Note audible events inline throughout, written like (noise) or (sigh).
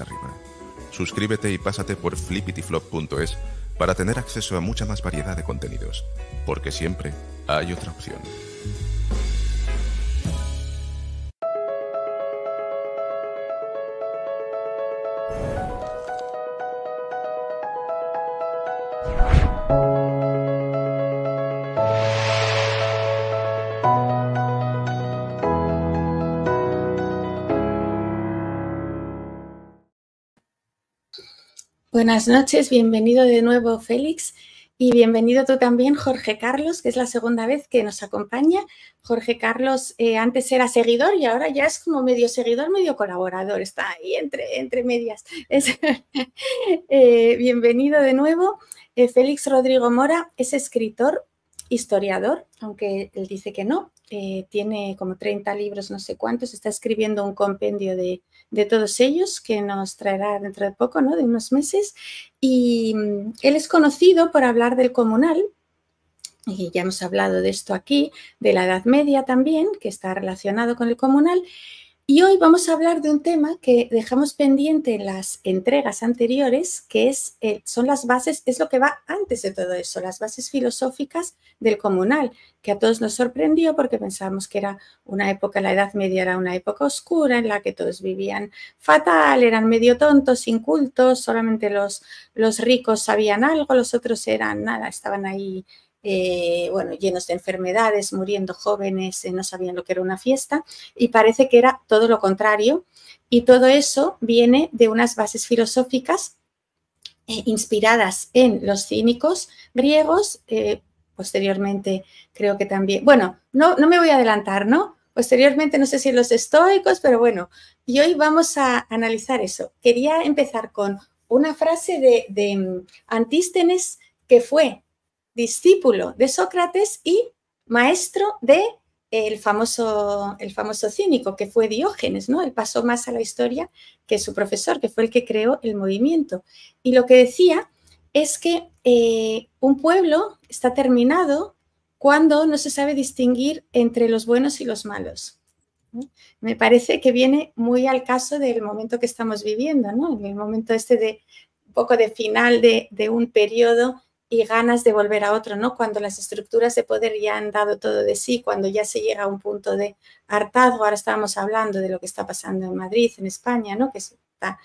arriba. Suscríbete y pásate por flippityflop.es para tener acceso a mucha más variedad de contenidos, porque siempre hay otra opción. buenas noches, bienvenido de nuevo Félix y bienvenido tú también Jorge Carlos, que es la segunda vez que nos acompaña. Jorge Carlos eh, antes era seguidor y ahora ya es como medio seguidor, medio colaborador, está ahí entre, entre medias. (laughs) Eh, bienvenido de nuevo. Eh, Félix Rodrigo Mora es escritor, historiador, aunque él dice que no, eh, tiene como 30 libros, no sé cuántos, está escribiendo un compendio de, de todos ellos que nos traerá dentro de poco, ¿no? De unos meses. Y mm, él es conocido por hablar del comunal, y ya hemos hablado de esto aquí, de la Edad Media también, que está relacionado con el comunal, y hoy vamos a hablar de un tema que dejamos pendiente en las entregas anteriores, que es, eh, son las bases, es lo que va antes de todo eso, las bases filosóficas del comunal, que a todos nos sorprendió porque pensábamos que era una época, la Edad Media era una época oscura en la que todos vivían fatal, eran medio tontos, incultos, solamente los, los ricos sabían algo, los otros eran nada, estaban ahí eh, bueno, llenos de enfermedades, muriendo jóvenes, eh, no sabían lo que era una fiesta, y parece que era todo lo contrario. Y todo eso viene de unas bases filosóficas eh, inspiradas en los cínicos griegos, posteriormente creo que también, bueno, no, no me voy a adelantar, ¿no? Posteriormente, no sé si los estoicos, pero bueno, y hoy vamos a analizar eso. Quería empezar con una frase de mm, Antístenes que fue discípulo de Sócrates y maestro de el famoso, el famoso cínico, que fue Diógenes, ¿no? Él pasó más a la historia que su profesor, que fue el que creó el movimiento. Y lo que decía es que eh, un pueblo está terminado cuando no se sabe distinguir entre los buenos y los malos. Me parece que viene muy al caso del momento que estamos viviendo, ¿no? En el momento este de un poco de final de, de un periodo y ganas de volver a otro, ¿no? Cuando las estructuras de poder ya han dado todo de sí, cuando ya se llega a un punto de hartazgo, ahora estábamos hablando de lo que está pasando en Madrid, en España, ¿no? Que si está,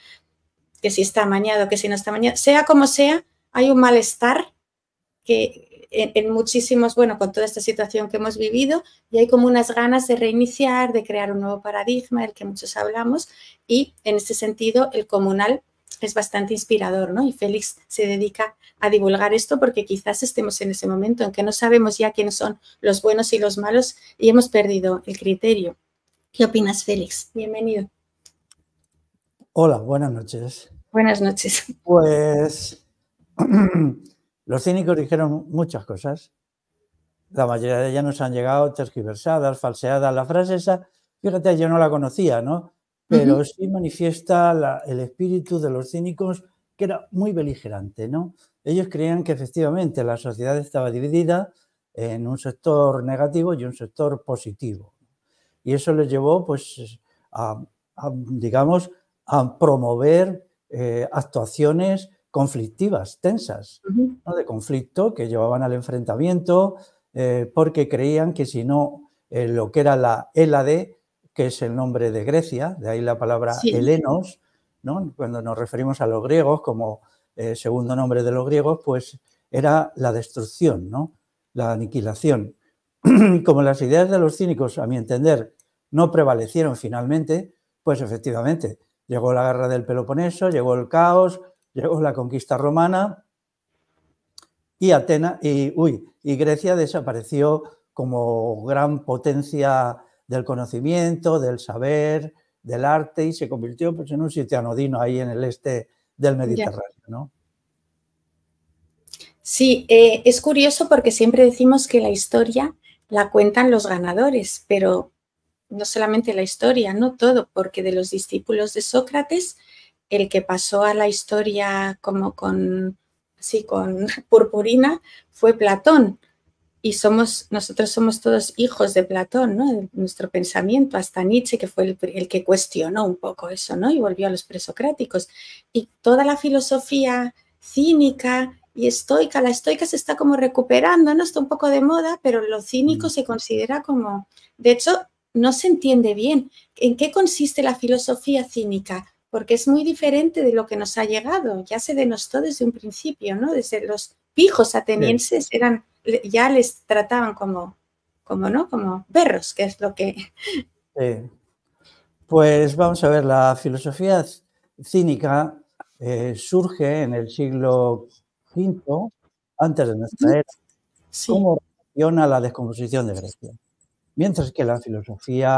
que si está amañado, que si no está mañado, sea como sea, hay un malestar que en, en, muchísimos, bueno, con toda esta situación que hemos vivido, y hay como unas ganas de reiniciar, de crear un nuevo paradigma, del que muchos hablamos, y en este sentido el comunal es bastante inspirador, ¿no? Y Félix se dedica a divulgar esto porque quizás estemos en ese momento en que no sabemos ya quiénes son los buenos y los malos y hemos perdido el criterio. ¿Qué opinas, Félix? Bienvenido. Hola, buenas noches. Buenas noches. Pues (clears throat) los cínicos dijeron muchas cosas. La mayoría de ellas nos han llegado tergiversadas, falseadas. La frase esa, fíjate, yo no la conocía, ¿no? pero sí manifiesta el espíritu de los cínicos que era muy beligerante, ¿no? Ellos creían que efectivamente la sociedad estaba dividida en un sector negativo y un sector positivo. Y eso les llevó, pues, a, digamos, a promover eh, actuaciones conflictivas, tensas, de conflicto que llevaban al enfrentamiento, eh, porque creían que si no, eh, lo que era la ELAD que es el nombre de Grecia, de ahí la palabra helenos, ¿no? cuando nos referimos a los griegos como eh, segundo nombre de los griegos, pues era la destrucción, ¿no? la aniquilación. (clears throat) como las ideas de los cínicos, a mi entender, no prevalecieron finalmente, pues efectivamente, llegó la guerra del Peloponeso, llegó el caos, llegó la conquista romana y Atena y, uy, y Grecia desapareció como gran potencia del conocimiento, del saber, del arte y se convirtió pues, en un sitio anodino ahí en el este del Mediterráneo, ¿no? Sí, eh, es curioso porque siempre decimos que la historia la cuentan los ganadores, pero no solamente la historia, no todo, porque de los discípulos de Sócrates, el que pasó a la historia como con, sí, con (laughs) purpurina fue Platón y somos, nosotros somos todos hijos de Platón, ¿no? nuestro pensamiento, hasta Nietzsche, que fue el, que cuestionó un poco eso, ¿no? Y volvió a los presocráticos. Y toda la filosofía cínica y estoica, la estoica se está como recuperando, ¿no? Está un poco de moda, pero lo cínico mm. se considera como, de hecho, no se entiende bien en qué consiste la filosofía cínica, porque es muy diferente de lo que nos ha llegado, ya se denostó desde un principio, ¿no? Desde los pijos atenienses eran ya les trataban como, como, ¿no? Como perros, que es lo que... Pues vamos a ver, la filosofía cínica eh, surge en el siglo V, antes de nuestra era, como reacción a la descomposición de Grecia. Mientras que la filosofía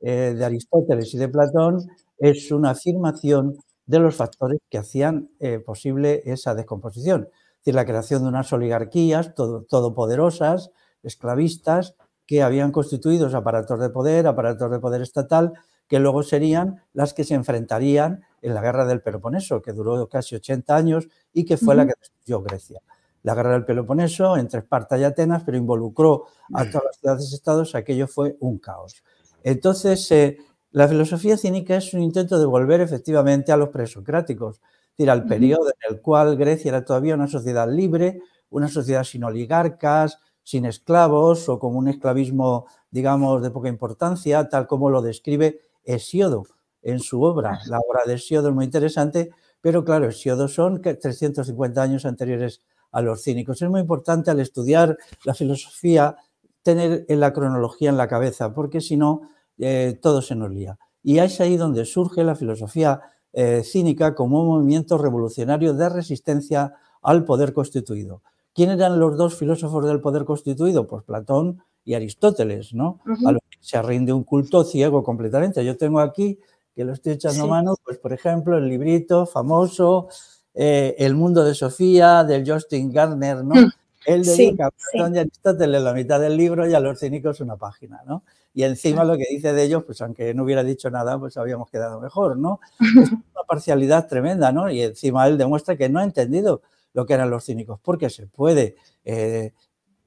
eh, de Aristóteles y de Platón es una afirmación de los factores que hacían eh, posible esa descomposición decir, la creación de unas oligarquías todopoderosas, esclavistas, que habían constituido aparatos de poder, aparatos de poder estatal, que luego serían las que se enfrentarían en la guerra del Peloponeso, que duró casi 80 años y que fue la que destruyó Grecia. La guerra del Peloponeso entre Esparta y Atenas, pero involucró a todas las ciudades-estados, aquello fue un caos. Entonces, eh, la filosofía cínica es un intento de volver efectivamente a los presocráticos, decir, al periodo en el cual Grecia era todavía una sociedad libre, una sociedad sin oligarcas, sin esclavos o con un esclavismo, digamos, de poca importancia, tal como lo describe Hesiodo en su obra. La obra de Hesiodo es muy interesante, pero claro, Hesiodo son 350 años anteriores a los cínicos. Es muy importante al estudiar la filosofía tener la cronología en la cabeza, porque si no, eh, todo se nos lía. Y es ahí donde surge la filosofía eh, cínica como un movimiento revolucionario de resistencia al poder constituido. ¿Quién eran los dos filósofos del poder constituido? Pues Platón y Aristóteles, ¿no? A los que se rinde un culto ciego completamente. Yo tengo aquí, que lo estoy echando mano, pues por ejemplo, el librito famoso eh, El mundo de Sofía, del Justin Gardner, ¿no? Mm. Él dedica Platón y Aristóteles la mitad del libro y a los cínicos una página, ¿no? y encima lo que dice de ellos, pues aunque no hubiera dicho nada, pues habíamos quedado mejor, ¿no? una parcialidad tremenda, ¿no? Y encima él demuestra que no ha entendido lo que eran los cínicos, porque se puede eh,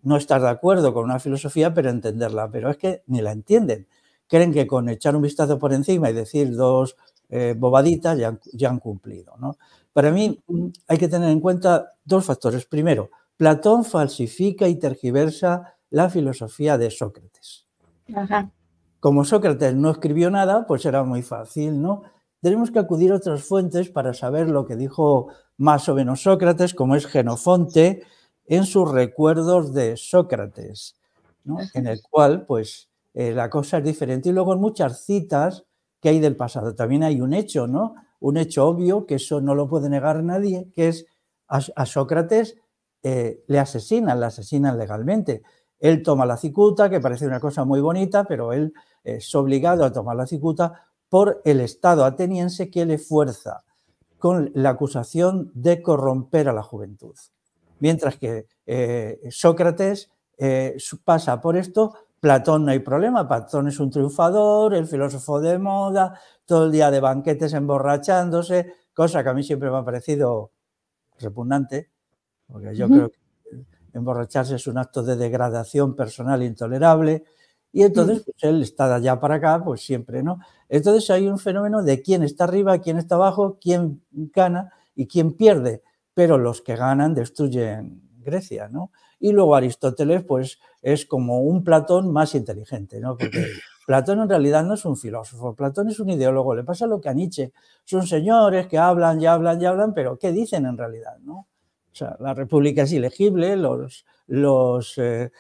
no estar de acuerdo con una filosofía, pero entenderla, pero es que ni la entienden. Creen que con echar un vistazo por encima y decir dos eh, bobaditas ya ya han cumplido, ¿no? Para mí hay que tener en cuenta dos factores. Primero, Platón falsifica y tergiversa la filosofía de Sócrates. Como Sócrates no escribió nada, pues era muy fácil, ¿no? Tenemos que acudir a otras fuentes para saber lo que dijo más o menos Sócrates, como es Genofonte, en sus recuerdos de Sócrates, ¿no? en el cual pues eh, la cosa es diferente. Y luego en muchas citas que hay del pasado también hay un hecho, ¿no? Un hecho obvio, que eso no lo puede negar nadie, que es a, Sócrates eh, le asesinan, le asesinan legalmente. Él toma la cicuta, que parece una cosa muy bonita, pero él es obligado a tomar la cicuta por el Estado ateniense que le fuerza con la acusación de corromper a la juventud. Mientras que eh, Sócrates eh, pasa por esto, Platón no hay problema, Platón es un triunfador, el filósofo de moda, todo el día de banquetes emborrachándose, cosa que a mí siempre me ha parecido repugnante, porque yo creo que emborracharse es un acto de degradación personal intolerable, y entonces mm. pues, él está de allá para acá, pues siempre, ¿no? Entonces hay un fenómeno de quién está arriba, quién está abajo, quién gana y quién pierde, pero los que ganan destruyen Grecia, ¿no? Y luego Aristóteles, pues es como un Platón más inteligente, ¿no? Porque (clears throat) Platón en realidad no es un filósofo, Platón es un ideólogo, le pasa lo que a Nietzsche, son señores que hablan y hablan y hablan, pero ¿qué dicen en realidad, no? O sea, la República es ilegible, los, los, eh,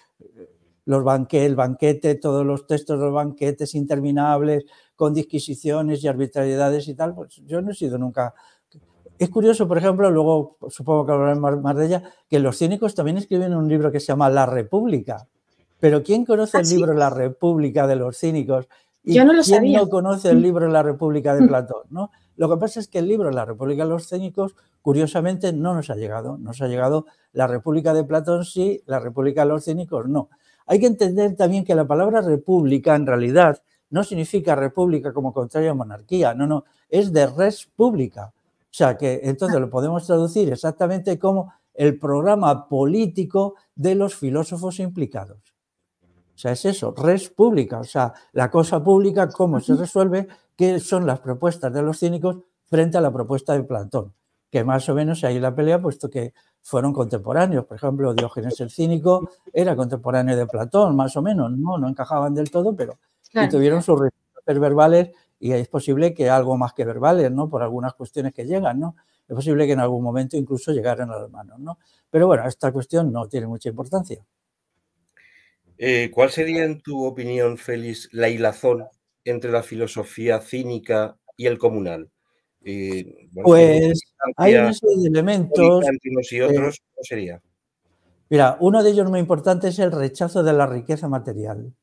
los el banquete, todos los textos de los banquetes interminables, con disquisiciones y arbitrariedades y tal, pues yo no he sido nunca... Es curioso, por ejemplo, luego supongo que hablaremos más de ella, que los cínicos también escriben un libro que se llama La República. Pero ¿quién conoce ah, el libro La República de los cínicos? yo no lo ¿quién no conoce el mm. libro La República de mm. Platón? ¿no? Lo que pasa es que el libro La República de los Cénicos, curiosamente, no nos ha llegado. Nos ha llegado la República de Platón sí, la República de los Cénicos no. Hay que entender también que la palabra república en realidad no significa república como contrario a monarquía, no, no, es de res pública. O sea que entonces lo podemos traducir exactamente como el programa político de los filósofos implicados. O sea, es eso, res pública, o sea, la cosa pública, cómo se resuelve qué son las propuestas de los cínicos frente a la propuesta de Platón, que más o menos ahí la pelea, puesto que fueron contemporáneos. Por ejemplo, Diógenes el Cínico era contemporáneo de Platón, más o menos. No, no encajaban del todo, pero tuvieron sus respuestas verbales y es posible que algo más que verbales, ¿no? Por algunas cuestiones que llegan, ¿no? Es posible que en algún momento incluso llegaran a las manos, ¿no? Pero bueno, esta cuestión no tiene mucha importancia. Eh, ¿Cuál sería, en tu opinión, Félix, la hilazón entre la filosofía cínica y el comunal? Eh, pues hay una serie de elementos. y otros, sería? Mira, uno de ellos muy importante es el rechazo de la riqueza material.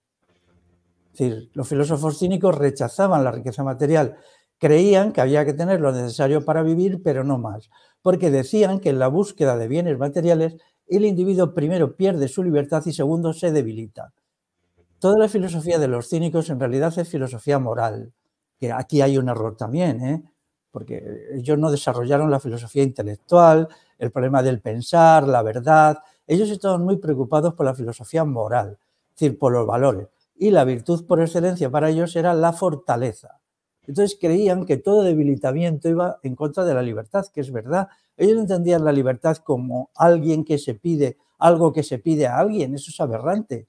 Es decir, los filósofos cínicos rechazaban la riqueza material. Creían que había que tener lo necesario para vivir, pero no más, porque decían que en la búsqueda de bienes materiales el individuo primero pierde su libertad y segundo se debilita toda la filosofía de los cínicos en realidad es filosofía moral, que aquí hay un error también, ¿eh? porque ellos no desarrollaron la filosofía intelectual, el problema del pensar, la verdad, ellos estaban muy preocupados por la filosofía moral, es decir, por los valores. Y la virtud por excelencia para ellos era la fortaleza. Entonces creían que todo debilitamiento iba en contra de la libertad, que es verdad. Ellos entendían la libertad como alguien que se pide, algo que se pide a alguien, eso es aberrante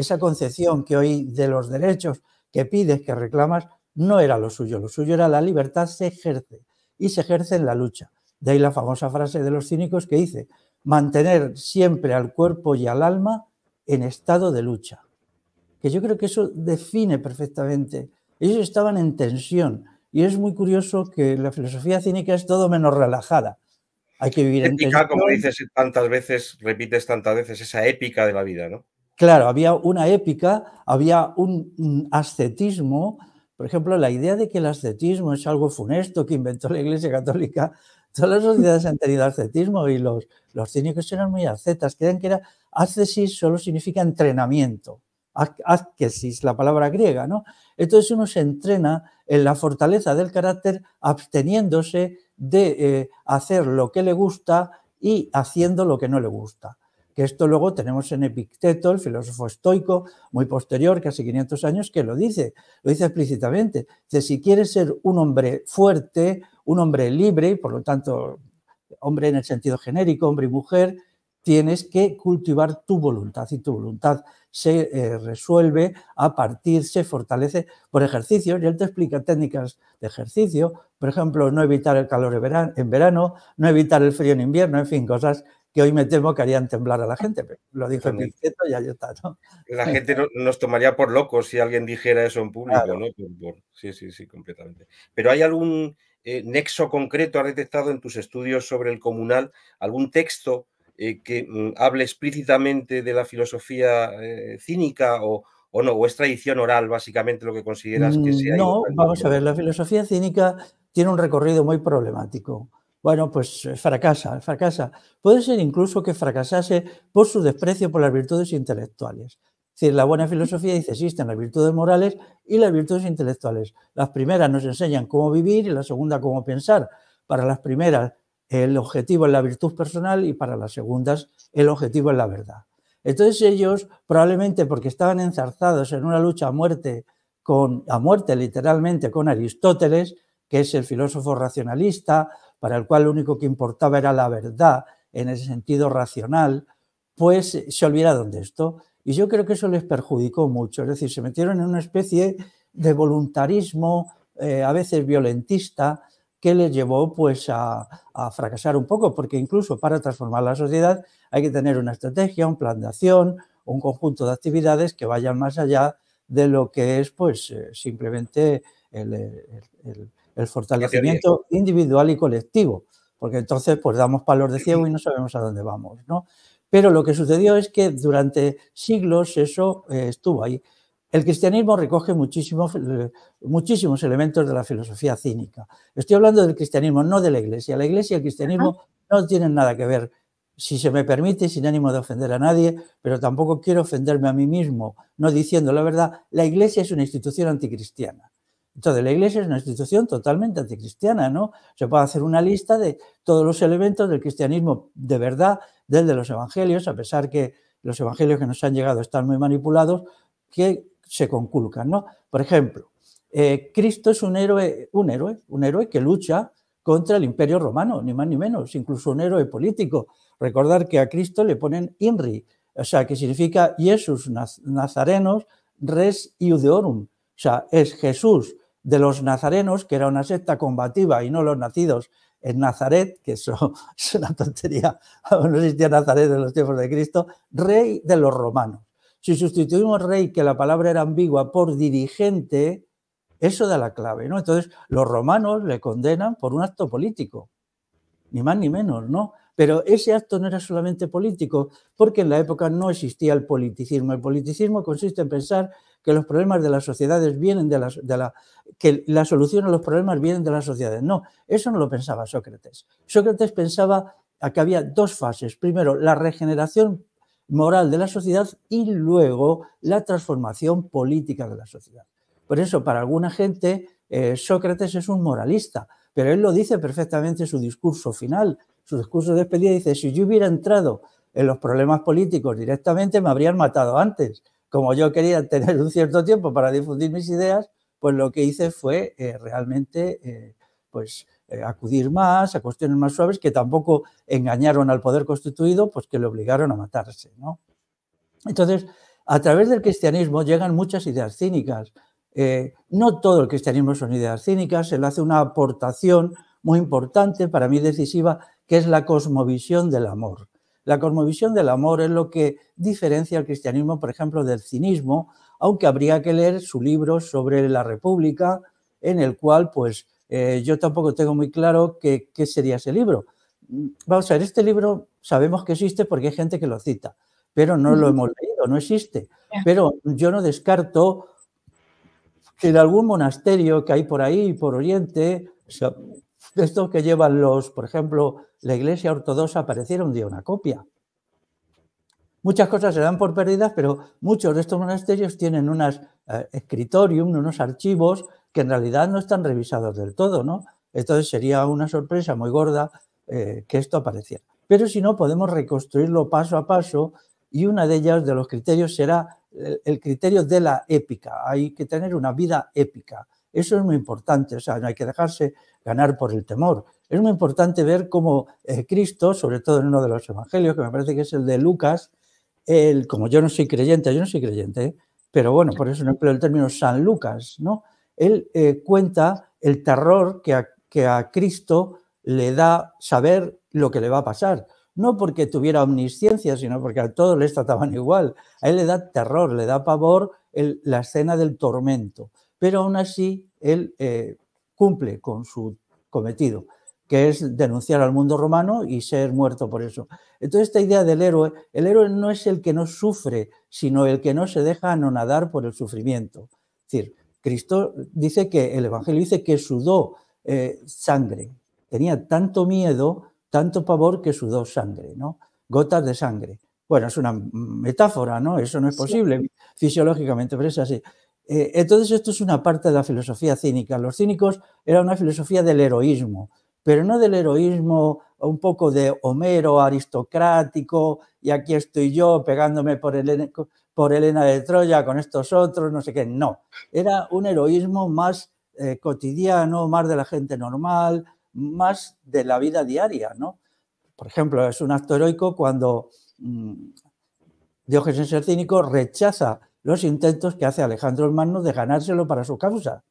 esa concepción que hoy de los derechos que pides, que reclamas, no era lo suyo. Lo suyo era la libertad se ejerce y se ejerce en la lucha. De ahí la famosa frase de los cínicos que dice, mantener siempre al cuerpo y al alma en estado de lucha. Que yo creo que eso define perfectamente. Ellos estaban en tensión y es muy curioso que la filosofía cínica es todo menos relajada. Hay que vivir épica, en como dices tantas veces, repites tantas veces, esa épica de la vida, ¿no? Claro, había una épica, había un ascetismo. Por ejemplo, la idea de que el ascetismo es algo funesto que inventó la Iglesia Católica. (laughs) Todas las sociedades han tenido ascetismo y los, los cínicos eran muy ascetas. Creían que era ascesis solo significa entrenamiento. Ascesis, la palabra griega, ¿no? Entonces uno se entrena en la fortaleza del carácter absteniéndose de eh, hacer lo que le gusta y haciendo lo que no le gusta que esto luego tenemos en Epicteto, el filósofo estoico, muy posterior, casi 500 años, que lo dice, lo dice explícitamente. Dice, si quieres ser un hombre fuerte, un hombre libre, y por lo tanto, hombre en el sentido genérico, hombre y mujer, tienes que cultivar tu voluntad y tu voluntad se eh, resuelve a partir, se fortalece por ejercicio, y él te explica técnicas de ejercicio, por ejemplo, no evitar el calor en verano, no evitar el frío en invierno, en fin, cosas que hoy me temo que harían temblar a la gente. pero Lo dijo Pinceto y ahí está. ¿no? La gente nos tomaría por locos si alguien dijera eso en público, ¿no? sí, sí, sí, completamente. Pero ¿hay algún eh, nexo concreto, ha detectado en tus estudios sobre el comunal, algún texto eh, que mm, hable explícitamente de la filosofía eh, cínica o, o no? ¿O es tradición oral, básicamente, lo que consideras que sea? Mm, no, vamos a ver, la filosofía cínica tiene un recorrido muy problemático bueno, pues eh, fracasa, fracasa. Puede ser incluso que fracasase por su desprecio por las virtudes intelectuales. Es decir, la buena filosofía dice, existen las virtudes morales y las virtudes intelectuales. Las primeras nos enseñan cómo vivir y la segunda cómo pensar. Para las primeras el objetivo es la virtud personal y para las segundas el objetivo es la verdad. Entonces ellos probablemente porque estaban enzarzados en una lucha a muerte, con, a muerte literalmente con Aristóteles, que es el filósofo racionalista, para el cual lo único que importaba era la verdad en ese sentido racional, pues se olvidaron de esto. Y yo creo que eso les perjudicó mucho. Es decir, se metieron en una especie de voluntarismo, eh, a veces violentista, que les llevó pues, a, fracasar un poco, porque incluso para transformar la sociedad hay que tener una estrategia, un plan de acción, un conjunto de actividades que vayan más allá de lo que es pues, eh, simplemente el el fortalecimiento individual y colectivo, porque entonces pues damos palos de ciego y no sabemos a dónde vamos, ¿no? Pero lo que sucedió es que durante siglos eso eh, estuvo ahí. El cristianismo recoge muchísimos, muchísimos elementos de la filosofía cínica. Estoy hablando del cristianismo, no de la iglesia. La iglesia y el cristianismo no tienen nada que ver. Si se me permite, sin ánimo de ofender a nadie, pero tampoco quiero ofenderme a mí mismo, no diciendo la verdad, la iglesia es una institución anticristiana. Entonces, la iglesia es una institución totalmente anticristiana, ¿no? Se puede hacer una lista de todos los elementos del cristianismo de verdad, desde los evangelios, a pesar que los evangelios que nos han llegado están muy manipulados, que se conculcan, ¿no? Por ejemplo, eh, Cristo es un héroe, un héroe, un héroe que lucha contra el imperio romano, ni más ni menos, incluso un héroe político. Recordar que a Cristo le ponen INRI, o sea, que significa Jesús Nazarenos Res Iudeorum, o sea, es Jesús de los nazarenos, que era una secta combativa y no los nacidos en Nazaret, que eso (laughs) es una tontería, no existía Nazaret en los tiempos de Cristo, rey de los romanos. Si sustituimos rey, que la palabra era ambigua, por dirigente, eso da la clave, ¿no? Entonces, los romanos le condenan por un acto político, ni más ni menos, ¿no? Pero ese acto no era solamente político, porque en la época no existía el politicismo. El politicismo consiste en pensar que los problemas de las sociedades vienen de las, de la, que la solución a los problemas vienen de las sociedades. No, eso no lo pensaba Sócrates. Sócrates pensaba que había dos fases. Primero, la regeneración moral de la sociedad y luego la transformación política de la sociedad. Por eso, para alguna gente, eh, Sócrates es un moralista, pero él lo dice perfectamente en su discurso final, su discurso de despedida, dice, si yo hubiera entrado en los problemas políticos directamente, me habrían matado antes, como yo quería (laughs) tener un cierto tiempo para difundir mis ideas, pues lo que hice fue eh, realmente eh, pues, eh, acudir más a cuestiones más suaves que tampoco engañaron al poder constituido, pues que le obligaron a matarse. Entonces, a través del cristianismo llegan muchas ideas cínicas. no todo el cristianismo son ideas cínicas, se le hace una aportación muy importante, para mí decisiva, que es la cosmovisión del amor. La cosmovisión del amor es lo que diferencia al cristianismo, por ejemplo, del cinismo, aunque habría que leer su libro sobre la República, en el cual, pues, eh, yo tampoco tengo muy claro qué, qué sería ese libro. Vamos a ver, este libro sabemos que existe porque hay gente que lo cita, pero no lo hemos leído, no existe. Pero yo no descarto que en algún monasterio que hay por ahí, por Oriente, de esto que llevan los, por ejemplo, la Iglesia Ortodoxa apareciera un día una copia. Muchas cosas se dan por perdidas, pero muchos de estos monasterios tienen unas escritorios, eh, escritorium, unos archivos que en realidad no están revisados del todo, ¿no? Entonces sería una sorpresa muy gorda eh, que esto apareciera. Pero si no, podemos reconstruirlo paso a paso y una de ellas, de los criterios, será el criterio de la épica. Hay que tener una vida épica eso es muy importante, o sea, no hay que dejarse ganar por el temor. Es muy importante ver cómo eh, Cristo, sobre todo en uno de los evangelios, que me parece que es el de Lucas, el, como yo no soy creyente, yo no soy creyente, pero bueno, por eso no empleo el término San Lucas, ¿no? Él eh, cuenta el terror que a, Cristo le da saber lo que le va a pasar. No porque tuviera omnisciencia, sino porque a todos les trataban igual. A él le da terror, le da pavor la escena del tormento pero aún así él eh, cumple con su cometido, que es denunciar al mundo romano y ser muerto por eso. Entonces esta idea del héroe, el héroe no es el que no sufre, sino el que no se deja anonadar por el sufrimiento. Es decir, Cristo dice que, el Evangelio dice que sudó eh, sangre, tenía tanto miedo, tanto pavor que sudó sangre, ¿no? Gotas de sangre. Bueno, es una metáfora, ¿no? Eso no es posible fisiológicamente, pero es así. Eh, entonces esto es una parte de la filosofía cínica. Los cínicos era una filosofía del heroísmo, pero no del heroísmo un poco de Homero aristocrático y aquí estoy yo pegándome por Elena, de Troya con estos otros, no sé qué, no. Era un heroísmo más eh, cotidiano, más de la gente normal, más de la vida diaria, Por ejemplo, es un acto heroico cuando mmm, Diógenes el Cínico rechaza los intentos que hace Alejandro Magno de ganárselo para su causa,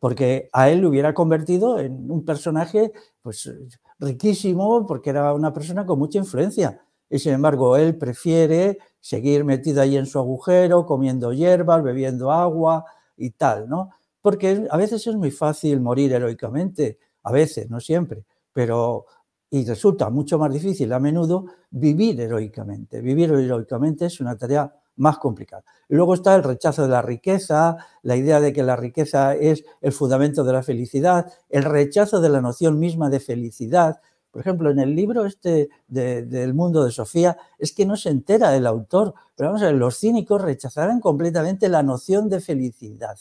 porque a él lo hubiera convertido en un personaje pues, riquísimo, porque era una persona con mucha influencia. Y sin embargo, él prefiere seguir metido ahí en su agujero, comiendo hierbas, bebiendo agua y tal, ¿no? Porque a veces es muy fácil morir heroicamente, a veces, no siempre, pero y resulta mucho más difícil a menudo vivir heroicamente. Vivir heroicamente es una tarea más complicado luego está el rechazo de la riqueza, la idea de que la riqueza es el fundamento de la felicidad, el rechazo de la noción misma de felicidad. Por ejemplo, en el libro este del mundo de Sofía es que no se entera el autor, pero vamos a ver, los cínicos rechazarán completamente la noción de felicidad.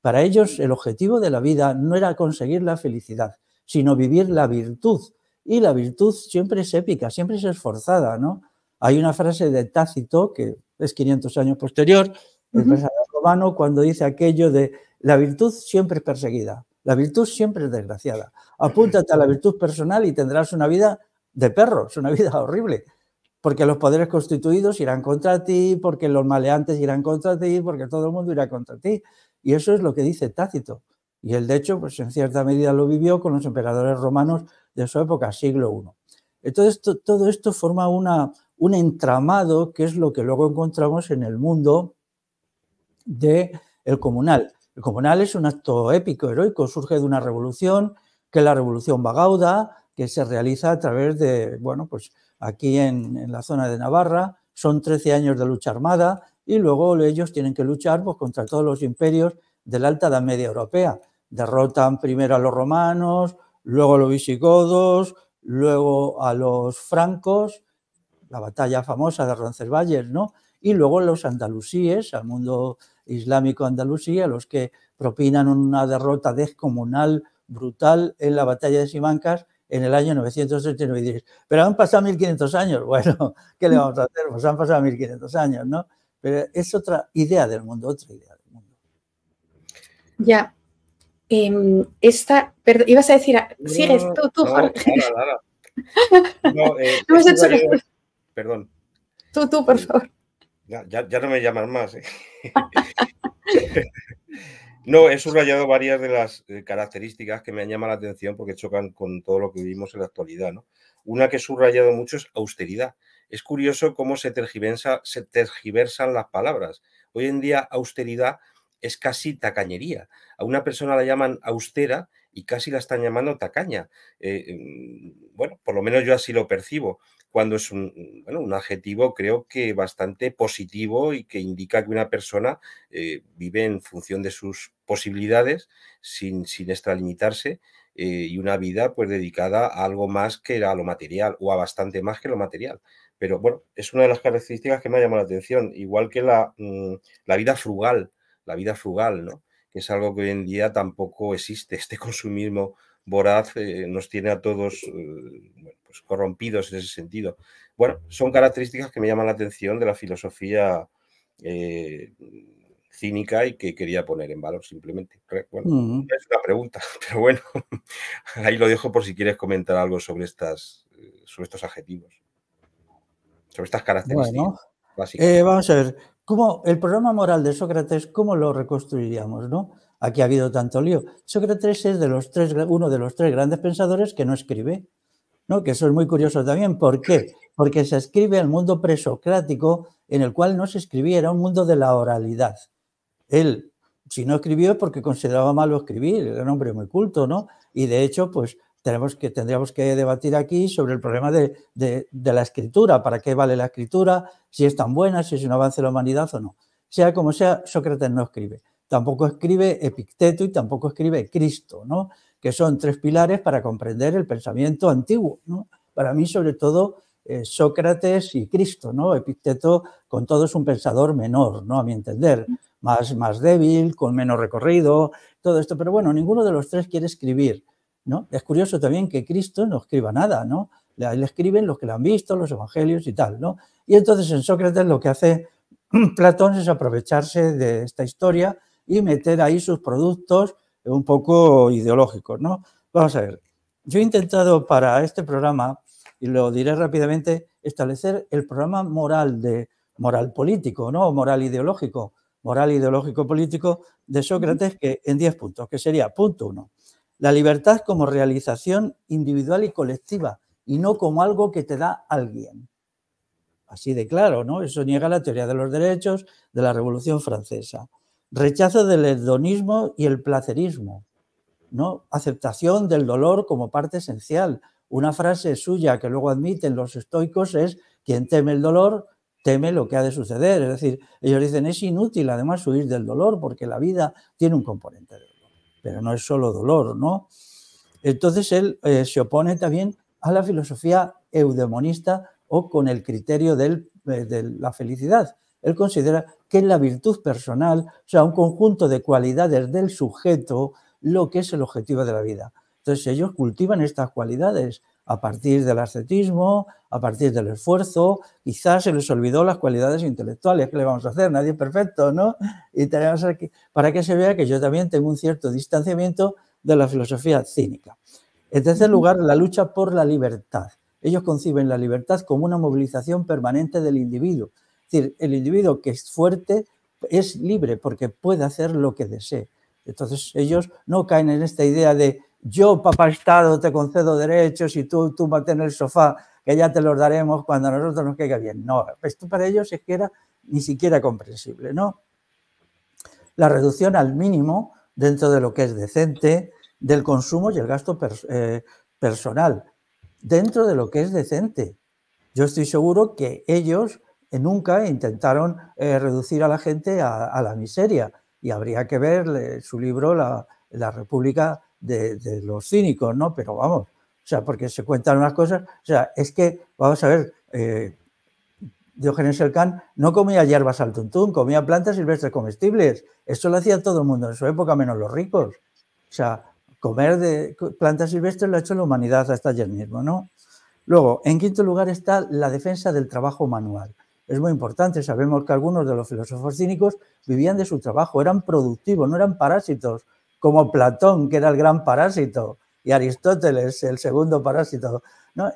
Para ellos el objetivo de la vida no era conseguir la felicidad, sino vivir la virtud. Y la virtud siempre es épica, siempre es esforzada, ¿no? Hay una frase de Tácito que es 500 años posterior, el romano, cuando dice aquello de la virtud siempre es perseguida, la virtud siempre es desgraciada. Apúntate a la virtud personal y tendrás una vida de perros, una vida horrible, porque los poderes constituidos irán contra ti, porque los maleantes irán contra ti, porque todo el mundo irá contra ti. Y eso es lo que dice Tácito. Y él, de hecho, pues en cierta medida lo vivió con los emperadores romanos de su época, siglo I. Entonces, todo esto forma una, un entramado que es lo que luego encontramos en el mundo del el comunal. El comunal es un acto épico, heroico, surge de una revolución, que es la revolución vagauda, que se realiza a través de, bueno, pues aquí en, la zona de Navarra, son 13 años de lucha armada y luego ellos tienen que luchar pues, contra todos los imperios de la Alta Edad Media Europea. Derrotan primero a los romanos, luego a los visigodos, luego a los francos la batalla famosa de Roncesvalles, ¿no? Y luego los andalusíes, al mundo islámico andalusí, los que propinan una derrota descomunal, brutal, en la batalla de Simancas en el año 979. Pero han pasado 1500 años, (laughs) bueno, ¿qué le vamos a hacer? Pues han pasado 1500 años, ¿no? Pero es otra idea del mundo, otra idea del mundo. Ya. Em, esta, perdón, ibas a decir, sigues tú, tú, Jorge. (laughs) No, no, no, no perdón. Tú, tú, por eh, favor. Ya, no me llaman más. ¿eh? (laughs) no, he subrayado varias de las eh, características que me han llamado la atención porque chocan con todo lo que vivimos en la actualidad. ¿no? Una que he subrayado mucho es austeridad. Es curioso cómo se, se tergiversan las palabras. Hoy en día austeridad es casi tacañería. A una persona la llaman austera y casi la están llamando tacaña. Eh, mm, bueno, por lo menos yo así lo percibo, cuando es un, mm, bueno, un adjetivo creo que bastante positivo y que indica que una persona eh, vive en función de sus posibilidades sin, extralimitarse eh, y una vida pues dedicada a algo más que a lo material o a bastante más que lo material. Pero bueno, es una de las características que me ha llamado la atención, igual que la, mm, la vida frugal, la vida frugal, ¿no? que es algo que hoy en día tampoco existe. Este (laughs) consumismo voraz eh, nos tiene a todos eh, pues corrompidos en ese sentido. Bueno, son características que me llaman la atención de la filosofía eh, cínica y que quería poner en valor simplemente. Bueno, es una pregunta, (laughs) pero bueno, ahí lo dejo por si quieres comentar algo sobre, estas, sobre estos adjetivos, sobre estas características. Bueno, vamos a ver, ¿Cómo el programa moral de Sócrates, cómo lo reconstruiríamos? ¿no? Aquí ha habido tanto lío. Sócrates es de los tres, uno de los tres grandes pensadores que no escribe, ¿no? que eso es muy curioso también. ¿Por qué? Porque se escribe al mundo presocrático en el cual no se escribía, era un mundo de la oralidad. Él, si no escribió porque consideraba malo escribir, era un hombre muy culto, ¿no? Y de hecho, pues que, tendríamos que debatir aquí sobre el problema de, la escritura, para qué vale la escritura, si es tan buena, si es un avance de la humanidad o no. Sea como sea, Sócrates no escribe. Tampoco escribe Epicteto y tampoco escribe Cristo, que son tres pilares para comprender el pensamiento antiguo. Para mí, sobre todo, eh, Sócrates y Cristo. ¿no? Epicteto, con todo, es un pensador menor, ¿no? a mi entender, mm. más, más débil, con menos recorrido, todo esto. Pero bueno, ninguno de los tres quiere escribir es curioso también que Cristo no escriba nada, ¿no? Le, escriben los que lo han visto, los evangelios y tal, Y entonces en Sócrates lo que hace (clears throat) Platón es aprovecharse de esta historia y meter ahí sus productos un poco ideológicos, ¿no? Vamos a ver, yo he intentado para este programa, y lo diré rápidamente, establecer el programa moral de moral político, ¿no? Moral ideológico, moral ideológico político de Sócrates que en 10 puntos, que sería punto 1. La libertad como realización individual y colectiva y no como algo que te da alguien. Así de claro, ¿no? Eso niega la teoría de los derechos de la Revolución Francesa. Rechazo del hedonismo y el placerismo. ¿no? Aceptación del dolor como parte esencial. Una frase suya que luego admiten los estoicos es, quien teme el dolor, teme lo que ha de suceder. Es decir, ellos dicen, es inútil además huir del dolor porque la vida tiene un componente de pero no es solo dolor, ¿no? Entonces él eh, se opone también a la filosofía eudemonista o con el criterio eh, de la felicidad. Él considera que es la virtud personal, o sea, un conjunto de cualidades del sujeto, lo que es el objetivo de la vida. Entonces ellos cultivan estas cualidades a partir del ascetismo, a partir del esfuerzo, quizás se les olvidó las cualidades intelectuales, ¿qué le vamos a hacer? Nadie es perfecto, ¿no? Y tenemos aquí, para que se vea que yo también tengo un cierto distanciamiento de la filosofía cínica. En tercer lugar, la lucha por la libertad. Ellos conciben la libertad como una movilización permanente del individuo. Es decir, el individuo que es fuerte es libre porque puede hacer lo que desee. Entonces ellos no caen en esta idea de yo, papá Estado, te concedo derechos y tú, tú en el sofá, que ya te los daremos cuando a nosotros nos quede bien. No, esto para ellos es que era ni siquiera comprensible, ¿no? La reducción al mínimo, dentro de lo que es decente, del consumo y el gasto eh, personal, dentro de lo que es decente. Yo estoy seguro que ellos nunca intentaron eh, reducir a la gente a, la miseria y habría que ver su libro la República de, los cínicos, ¿no? Pero vamos, o sea, porque se cuentan unas cosas, o sea, es que, vamos a ver, eh, Diógenes el Khan no comía hierbas al tuntún, comía plantas silvestres comestibles. Esto lo hacía todo el mundo en su época, menos los ricos. O sea, comer de plantas silvestres lo ha hecho la humanidad hasta ayer mismo, ¿no? Luego, en quinto lugar está la defensa del trabajo manual. Es muy importante, sabemos que algunos de los filósofos cínicos vivían de su trabajo, eran productivos, no eran parásitos, como Platón, que era el gran parásito, y Aristóteles, el segundo parásito.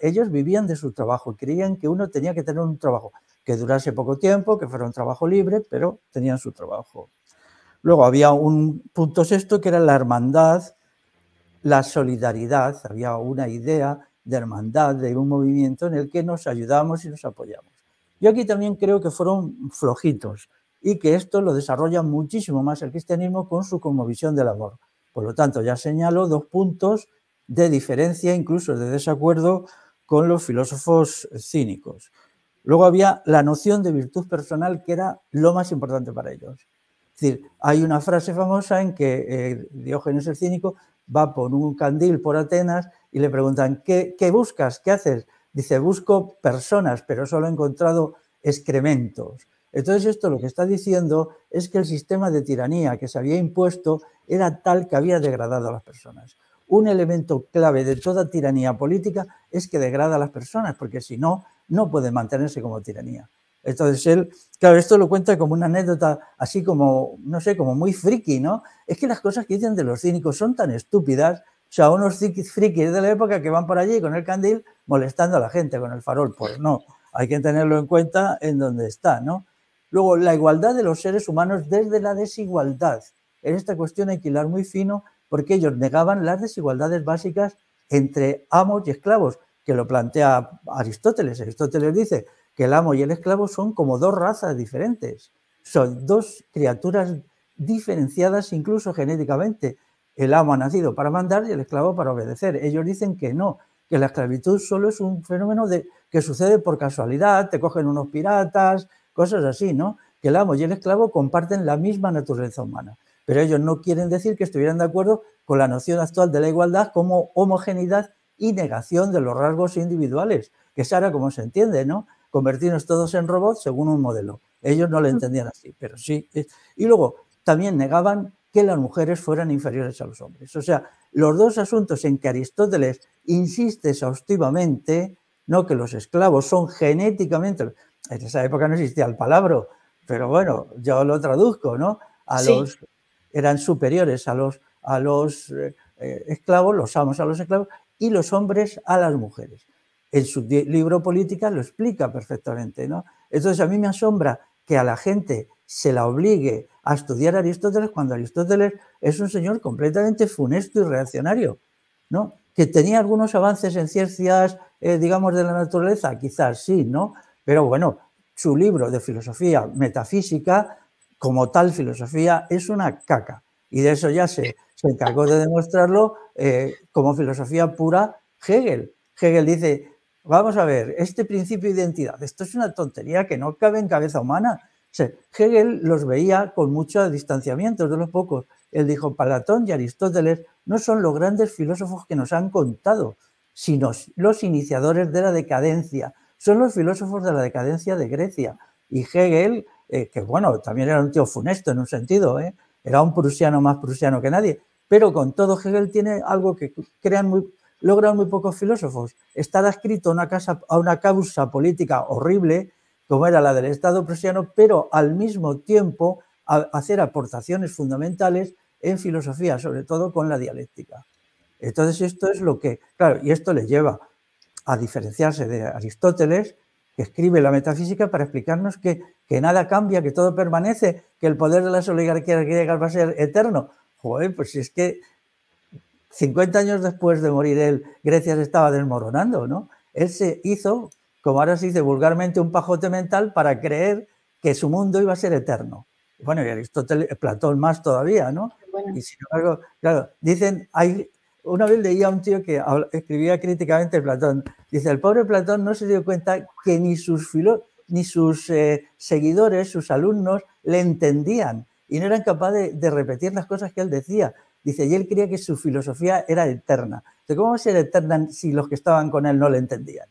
ellos vivían de su trabajo, creían que uno tenía que tener un trabajo que durase poco tiempo, que fuera un trabajo libre, pero tenían su trabajo. Luego había un punto sexto que era la hermandad, la solidaridad, había una idea de hermandad, de un movimiento en el que nos ayudamos y nos apoyamos. Yo aquí también creo que fueron flojitos, y que esto lo desarrolla muchísimo más el cristianismo con su visión del amor. Por lo tanto, ya señalo dos puntos de diferencia, incluso de desacuerdo con los filósofos cínicos. Luego había la noción de virtud personal, que era lo más importante para ellos. Es decir, hay una frase famosa en que eh, Diógenes el cínico va por un candil por Atenas y le preguntan, ¿qué buscas? ¿Qué haces? Dice, busco personas, pero solo he encontrado excrementos. Entonces esto lo que está diciendo es que el sistema de tiranía que se había impuesto era tal que había degradado a las personas. Un elemento clave de toda tiranía política es que degrada a las personas, porque si no, no puede mantenerse como tiranía. Entonces él, claro, esto lo cuenta como una anécdota así como, no sé, como muy friki, ¿no? Es que las cosas que dicen de los cínicos son tan estúpidas, o sea, unos frikis de la época que van por allí con el candil molestando a la gente con el farol, pues no, hay que tenerlo en cuenta en donde está, ¿no? Luego, la igualdad de los seres humanos desde la desigualdad. En esta cuestión hay que hilar muy fino porque ellos negaban las desigualdades básicas entre amos y esclavos, que lo plantea Aristóteles. Aristóteles dice que el amo y el esclavo son como dos razas diferentes, son dos criaturas diferenciadas incluso genéticamente. El amo ha nacido para mandar y el esclavo para obedecer. Ellos dicen que no, que la esclavitud solo es un fenómeno de, que sucede por casualidad, te cogen unos piratas, cosas así, ¿no? Que el amo y el esclavo comparten la misma naturaleza humana, pero ellos no quieren decir que estuvieran de acuerdo con la noción actual de la igualdad como homogeneidad y negación de los rasgos individuales, que es ahora como se entiende, ¿no? Convertirnos todos en robots según un modelo. Ellos no lo entendían así, pero sí. Y luego, también negaban que las mujeres fueran inferiores a los hombres. O sea, los dos asuntos en que Aristóteles insiste exhaustivamente, no que los esclavos son genéticamente, en esa época no existía el palabra, pero bueno, yo lo traduzco, ¿no? A los, eran superiores a los, a los eh, eh, esclavos, los amos a los esclavos, y los hombres a las mujeres. En su libro Política lo explica perfectamente, ¿no? Entonces a mí me asombra que a la gente se la obligue a estudiar Aristóteles cuando Aristóteles es un señor completamente funesto y reaccionario, ¿no? Que tenía algunos avances en ciencias, eh, digamos, de la naturaleza, quizás sí, ¿no? Pero bueno, su libro de filosofía metafísica, como tal filosofía, es una caca. Y de eso ya se, se encargó de demostrarlo eh, como filosofía pura Hegel. Hegel dice, vamos a ver, este principio de identidad, esto es una tontería que no cabe en cabeza humana. Hegel los veía con mucho distanciamiento, de los pocos. Él dijo, Platón y Aristóteles no son los grandes filósofos que nos han contado, sino los iniciadores de la decadencia, son los filósofos de la decadencia de Grecia. Y Hegel, eh, que bueno, también era un tío funesto en un sentido, ¿eh? era un prusiano más prusiano que nadie, pero con todo Hegel tiene algo que crean muy, logran muy pocos filósofos. estar adscrito una casa, a una causa política horrible, como era la del Estado prusiano, pero al mismo tiempo hacer aportaciones fundamentales en filosofía, sobre todo con la dialéctica. Entonces esto es lo que, claro, y esto le lleva a diferenciarse de Aristóteles, que escribe la metafísica para explicarnos que, nada cambia, que todo permanece, que el poder de las oligarquías griegas va a ser eterno. Joder, pues si es que 50 años después de morir él, Grecia se estaba desmoronando, ¿no? Él se hizo, como ahora se dice vulgarmente, un pajote mental para creer que su mundo iba a ser eterno. Bueno, y Aristóteles, Platón más todavía, ¿no? Y sin embargo, claro, dicen, hay una vez leía a un tío que escribía críticamente Platón. Dice, el pobre Platón no se dio cuenta que ni sus, ni sus eh, seguidores, sus alumnos, le entendían y no eran capaces de, repetir las cosas que él decía. Dice, y él creía que su filosofía era eterna. ¿Cómo va a ser eterna si los que estaban con él no le entendían?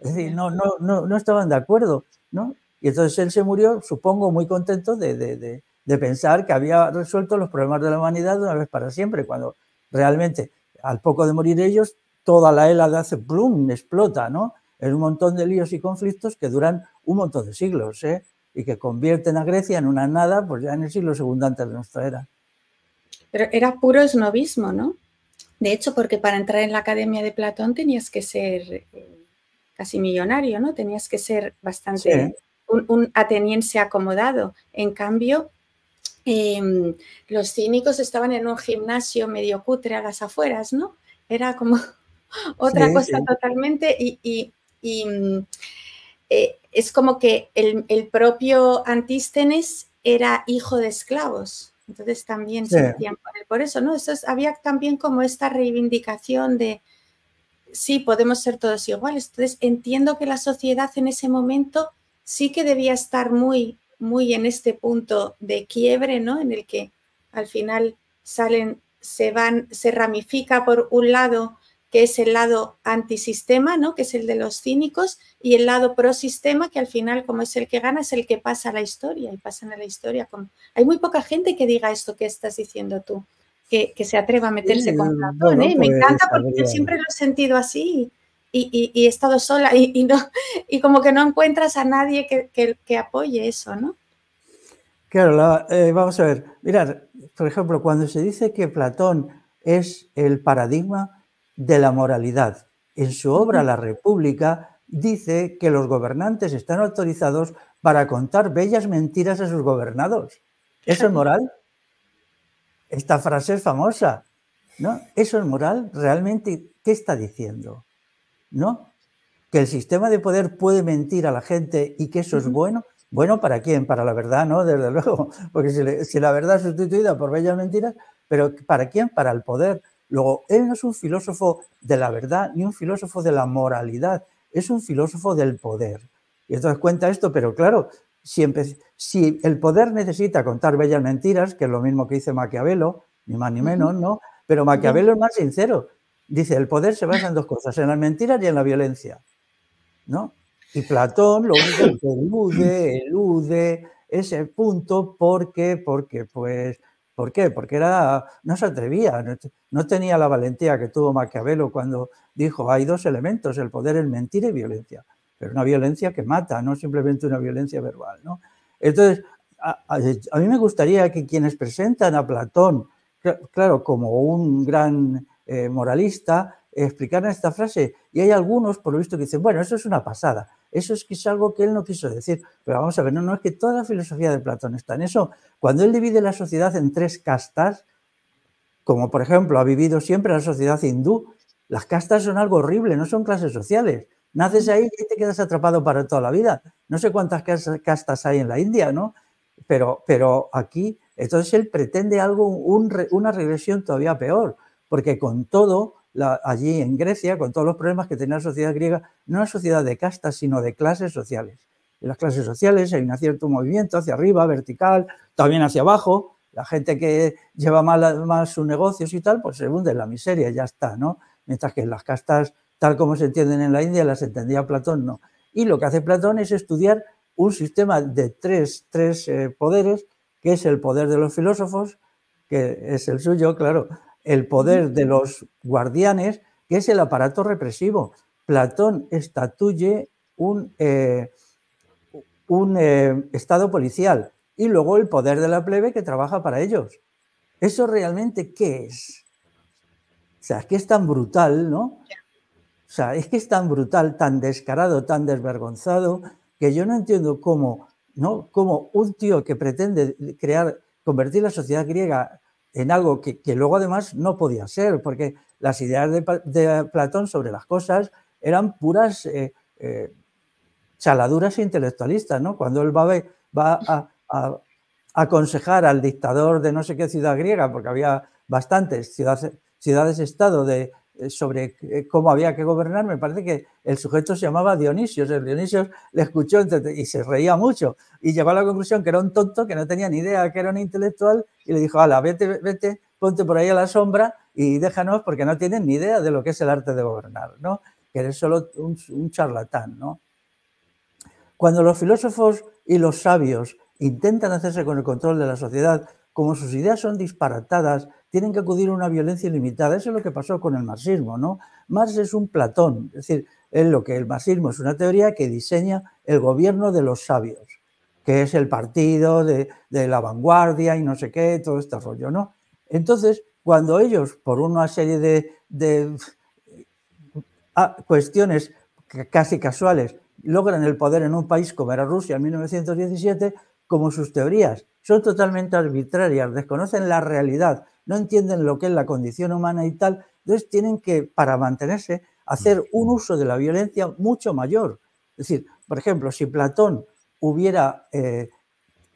Es decir, no, no, no, no estaban de acuerdo, ¿no? Y entonces él se murió, supongo, muy contento de, de, de, de, pensar que había resuelto los problemas de la humanidad una vez para siempre, cuando realmente al poco de morir ellos, toda la ela de hace, ¡plum!, explota, ¿no? En un montón de líos y conflictos que duran un montón de siglos, ¿eh? Y que convierten a Grecia en una nada, pues ya en el siglo II antes de nuestra era. Pero era puro esnovismo, ¿no? De hecho, porque para entrar en la Academia de Platón tenías que ser eh, casi millonario, ¿no? Tenías que ser bastante un ateniense acomodado. En cambio, Mm, los cínicos estaban en un gimnasio medio cutre a las afueras, ¿no? Era como (laughs) otra cosa totalmente y, mm, eh, es como que el, propio Antístenes era hijo de esclavos. Entonces también se sentían por eso, ¿no? había también como esta reivindicación de, sí, podemos ser todos iguales. Entonces entiendo que la sociedad en ese momento sí que debía estar muy muy en este punto de quiebre, ¿no? En el que al final salen, se van, se ramifica por un lado que es el lado antisistema, ¿no? Que es el de los cínicos y el lado prosistema que al final como es el que gana es el que pasa a la historia y pasan a la historia. Con... Hay muy poca gente que diga esto que estás diciendo tú, que, que se atreva a meterse con Platón, ¿eh? Me encanta porque yo siempre lo he sentido así y, he estado sola y, no, (laughs) y como que no encuentras a nadie que, apoye eso, ¿no? Claro, eh, vamos a ver. Mirad, por ejemplo, cuando se dice que Platón es el paradigma de la moralidad, en su obra La República dice que los gobernantes están autorizados para contar bellas mentiras a sus gobernados. ¿Eso es moral? Esta frase es famosa. ¿no? ¿Eso es moral? ¿Realmente qué está diciendo? ¿no? Que el sistema de poder puede mentir a la gente y que eso es bueno. Bueno, ¿para quién? Para la verdad, ¿no? Desde (laughs) luego, porque si, la verdad es sustituida por bellas mentiras, pero ¿para quién? Para el poder. Luego, él no es un filósofo de la verdad ni un filósofo de la moralidad, es un filósofo del poder. Y entonces cuenta esto, pero claro, si, si el poder necesita contar bellas mentiras, que es lo mismo que dice Maquiavelo, ni más ni menos, ¿no? Pero Maquiavelo es más sincero. Dice, el poder se basa en dos cosas, en las mentiras y en la violencia. ¿no? Y Platón lo único que elude, elude ese punto porque, porque, pues, ¿por qué? Porque era, no se atrevía, no, tenía la valentía que tuvo Maquiavelo cuando dijo, hay dos elementos, el poder el mentir y violencia, pero una violencia que mata, no simplemente una violencia verbal. ¿no? Entonces, a mí me gustaría que quienes presentan a Platón, claro, como un gran eh, moralista explicar esta frase. Y hay algunos, por lo visto, que dicen, bueno, eso es una pasada, eso es quizá algo que él no quiso decir. Pero vamos a ver, no, es que toda la filosofía de Platón está en eso. Cuando él divide la sociedad en tres castas, como por ejemplo ha vivido siempre la sociedad hindú, las castas son algo horrible, no son clases sociales. Naces ahí y te quedas atrapado para toda la vida. No sé cuántas castas hay en la India, ¿no? Pero, pero aquí, entonces él pretende algo, una regresión todavía peor porque con todo, allí en Grecia, con todos los problemas que tenía la sociedad griega, no una sociedad de castas, sino de clases sociales. En las clases sociales hay un cierto movimiento hacia arriba, vertical, también hacia abajo. La gente que lleva mal, más sus negocios y tal, pues se hunde en la miseria, ya está, ¿no? Mientras que las castas, tal como se entienden en la India, las entendía Platón, no. Y lo que hace Platón es estudiar un sistema de tres, tres eh, poderes, que es el poder de los filósofos, que es el suyo, claro, el poder de los guardianes, que es el aparato represivo. Platón estatuye un, eh, un eh, Estado policial y luego el poder de la plebe que trabaja para ellos. ¿Eso realmente qué es? O sea, es que es tan brutal, ¿no? O sea, es que es tan brutal, tan descarado, tan desvergonzado, que yo no entiendo cómo, ¿no? cómo un tío que pretende crear, convertir la sociedad griega en algo que, luego además no podía ser, porque las ideas de, Platón sobre las cosas eran puras eh, eh, chaladuras intelectualistas, ¿no? Cuando él va, va a, aconsejar al dictador de no sé qué ciudad griega, porque había bastantes ciudades, ciudades-estado de, eh, sobre eh, cómo había que gobernar, me parece que el sujeto se llamaba Dionisio... El Dionisio le escuchó y se reía mucho y llegó a la conclusión que era un tonto, que no tenía ni idea, que era un intelectual y le dijo, ala, vete, vete, ponte por ahí a la sombra y déjanos porque no tienen ni idea de lo que es el arte de gobernar, ¿no? Que eres solo un, charlatán, Cuando los filósofos y los sabios intentan hacerse con el control de la sociedad, como sus ideas son disparatadas tienen que acudir a una violencia ilimitada. Eso es lo que pasó con el marxismo, ¿no? Marx es un Platón, es decir, es lo que el marxismo es una teoría que diseña el gobierno de los sabios, que es el partido de, la vanguardia y no sé qué, todo este rollo, ¿no? Entonces, cuando ellos, por una serie de, ah, cuestiones casi casuales, logran el poder en un país como era Rusia en 1917, como sus teorías son totalmente arbitrarias, desconocen la realidad no entienden lo que es la condición humana y tal, entonces tienen que, para mantenerse, hacer un uso de la violencia mucho mayor. Es decir, por ejemplo, si Platón hubiera eh,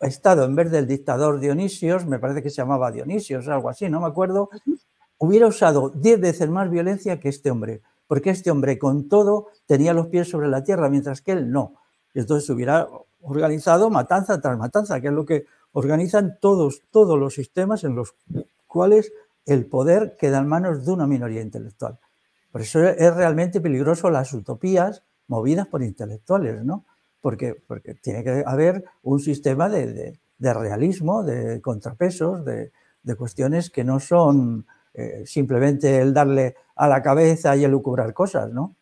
estado en vez del dictador Dionisios, me parece que se llamaba Dionisios, algo así, no me acuerdo, hubiera usado diez veces más violencia que este hombre, porque este hombre con todo tenía los pies sobre la tierra, mientras que él no. Entonces hubiera organizado matanza tras matanza, que es lo que organizan todos, todos los sistemas en los ¿Cuál es el poder que da en manos de una minoría intelectual. Por eso es realmente peligroso las utopías movidas por intelectuales, ¿no? Porque, tiene que haber un sistema de, realismo, de contrapesos, de, cuestiones que no son eh, simplemente el darle a la cabeza y el lucubrar cosas, ¿no?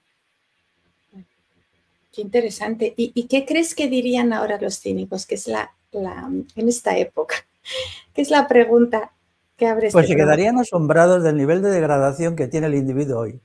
Qué interesante. ¿Y, qué crees que dirían ahora los cínicos? Que es la, la en esta época, (laughs) que es la pregunta pues este se quedarían asombrados del nivel de degradación que tiene el individuo hoy.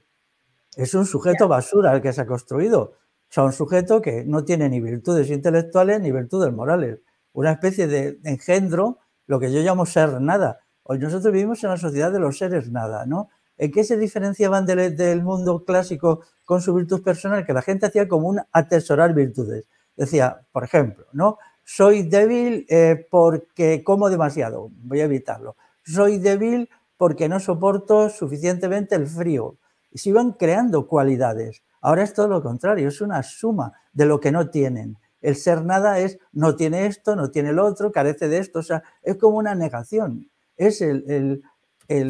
Es un sujeto basura el que se ha construido. O sea, un sujeto que no tiene ni virtudes intelectuales ni virtudes morales. Una especie de engendro, lo que yo llamo ser nada. Hoy nosotros vivimos en la sociedad de los seres nada, ¿no? ¿En qué se diferenciaban del, mundo clásico con su virtud personal? Que la gente hacía como un atesorar virtudes. Decía, por ejemplo, ¿no? Soy débil eh, porque como demasiado, voy a evitarlo soy débil porque no soporto suficientemente el frío. Y se iban creando cualidades. Ahora es todo lo contrario, es una suma de lo que no tienen. El ser nada es no tiene esto, no tiene el otro, carece de esto. O sea, es como una negación. Es el,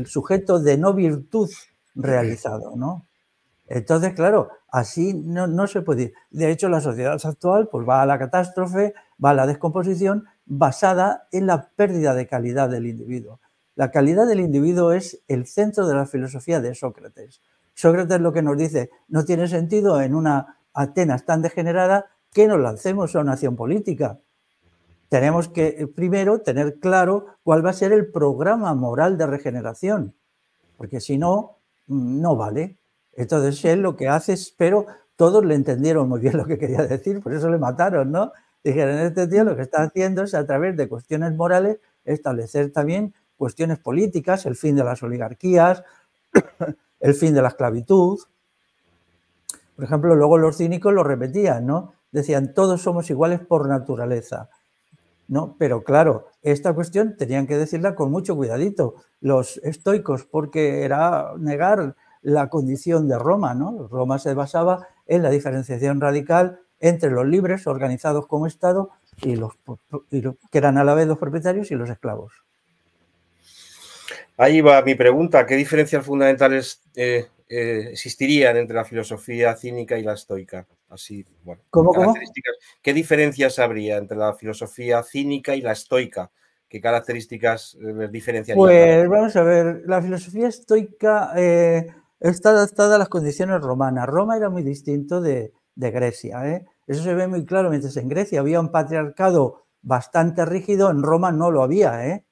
sujeto de no virtud realizado, ¿no? Entonces, claro, así no, se puede ir. De hecho, la sociedad actual pues, va a la catástrofe, va a la descomposición basada en la pérdida de calidad del individuo. La calidad del individuo es el centro de la filosofía de Sócrates. Sócrates lo que nos dice, no tiene sentido en una Atenas tan degenerada que nos lancemos a una acción política. Tenemos que eh, primero tener claro cuál va a ser el programa moral de regeneración, porque si no, mm, no vale. Entonces él lo que hace es, pero todos le entendieron muy bien lo que quería decir, por eso le mataron, ¿no? Dijeron, este tío lo que está haciendo es a través de cuestiones morales establecer también cuestiones políticas, el fin de las oligarquías, (coughs) el fin de la esclavitud. Por ejemplo, luego los cínicos lo repetían, ¿no? Decían, todos somos iguales por naturaleza. ¿No? Pero claro, esta cuestión tenían que decirla con mucho cuidadito los estoicos, porque era negar la condición de Roma. ¿no? Roma se basaba en la diferenciación radical entre los libres organizados como Estado y y que eran a la vez los propietarios y los esclavos. Ahí va mi pregunta, ¿qué diferencias fundamentales eh, eh, existirían entre la filosofía cínica y la estoica? Así, bueno, ¿Cómo, ¿Qué diferencias habría entre la filosofía cínica y la estoica? ¿Qué características eh, diferencian? Pues vamos a ver, la filosofía estoica está adaptada a las condiciones romanas. Roma era muy distinto de, Grecia. Eso se ve muy claro, mientras en Grecia había un patriarcado bastante rígido, en Roma no lo había. ¿eh?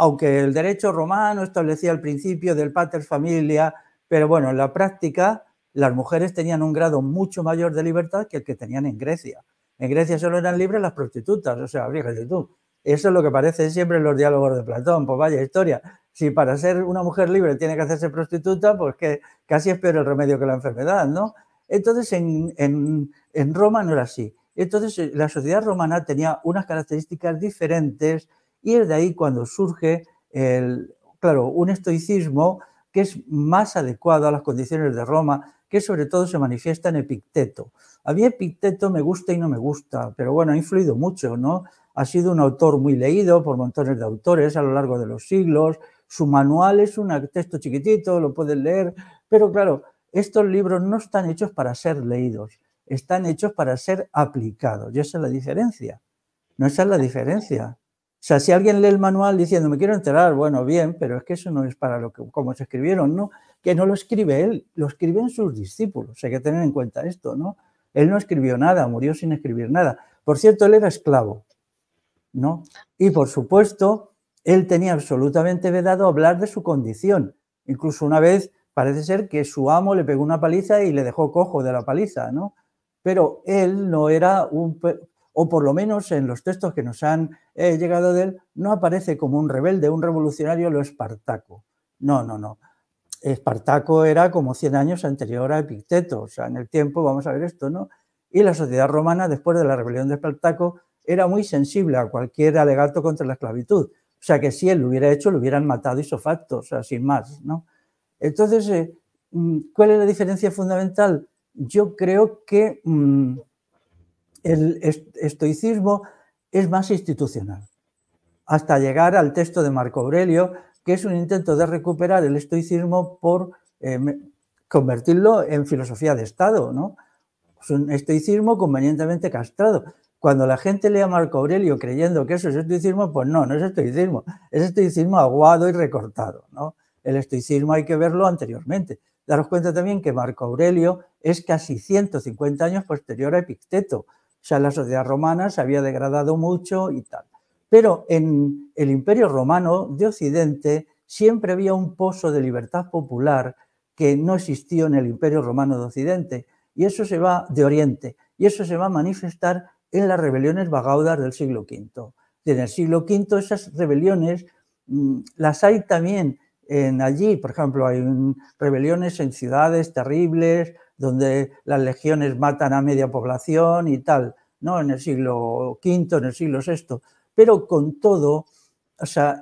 aunque el derecho romano establecía el principio del pater familia, pero bueno, en la práctica las mujeres tenían un grado mucho mayor de libertad que el que tenían en Grecia. En Grecia solo eran libres las prostitutas, o sea, fíjate tú. Eso es lo que parece siempre en los diálogos de Platón, pues vaya historia. Si para ser una mujer libre tiene que hacerse prostituta, pues que casi es peor el remedio que la enfermedad, ¿no? Entonces en, en Roma no era así. Entonces eh, la sociedad romana tenía unas características diferentes y es de ahí cuando surge, el, claro, un estoicismo que es más adecuado a las condiciones de Roma, que sobre todo se manifiesta en Epicteto. A mí Epicteto me gusta y no me gusta, pero bueno, ha influido mucho, ¿no? Ha sido un autor muy leído por montones de autores a lo largo de los siglos. Su manual es un texto chiquitito, lo pueden leer, pero claro, estos libros no están hechos para ser leídos, están hechos para ser aplicados. Y esa es la diferencia. No esa es la diferencia. O sea, si alguien lee el manual diciendo, me quiero enterar, bueno, bien, pero es que eso no es para lo que, como se escribieron, ¿no? Que no lo escribe él, lo escriben sus discípulos. Hay que tener en cuenta esto, ¿no? Él no escribió nada, murió sin escribir nada. Por cierto, él era esclavo, ¿no? Y por supuesto, él tenía absolutamente vedado hablar de su condición. Incluso una vez parece ser que su amo le pegó una paliza y le dejó cojo de la paliza, ¿no? Pero él no era un o por lo menos en los textos que nos han eh, llegado de él, no aparece como un rebelde, un revolucionario, lo Espartaco. No, no, no. Espartaco era como 100 años anterior a Epicteto, o sea, en el tiempo, vamos a ver esto, ¿no? Y la sociedad romana, después de la rebelión de Espartaco, era muy sensible a cualquier alegato contra la esclavitud. O sea, que si él lo hubiera hecho, lo hubieran matado y facto, o sea, sin más, ¿no? Entonces, eh, mm, ¿cuál es la diferencia fundamental? Yo creo que mm, el estoicismo es más institucional, hasta llegar al texto de Marco Aurelio, que es un intento de recuperar el estoicismo por eh, convertirlo en filosofía de Estado, ¿no? Es un estoicismo convenientemente castrado. Cuando la gente lee a Marco Aurelio creyendo que eso es estoicismo, pues no, no es estoicismo, es estoicismo aguado y recortado, ¿no? El estoicismo hay que verlo anteriormente. Daros cuenta también que Marco Aurelio es casi 150 años posterior a Epicteto, sea, la sociedad romana se había degradado mucho y tal. Pero en el imperio romano de Occidente siempre había un pozo de libertad popular que no existió en el imperio romano de Occidente y eso se va de Oriente y eso se va a manifestar en las rebeliones vagaudas del siglo V. En el siglo V esas rebeliones mm, las hay también en allí, por ejemplo, hay rebeliones en ciudades terribles, donde las legiones matan a media población y tal, ¿no? En el siglo V, en el siglo VI. Pero con todo,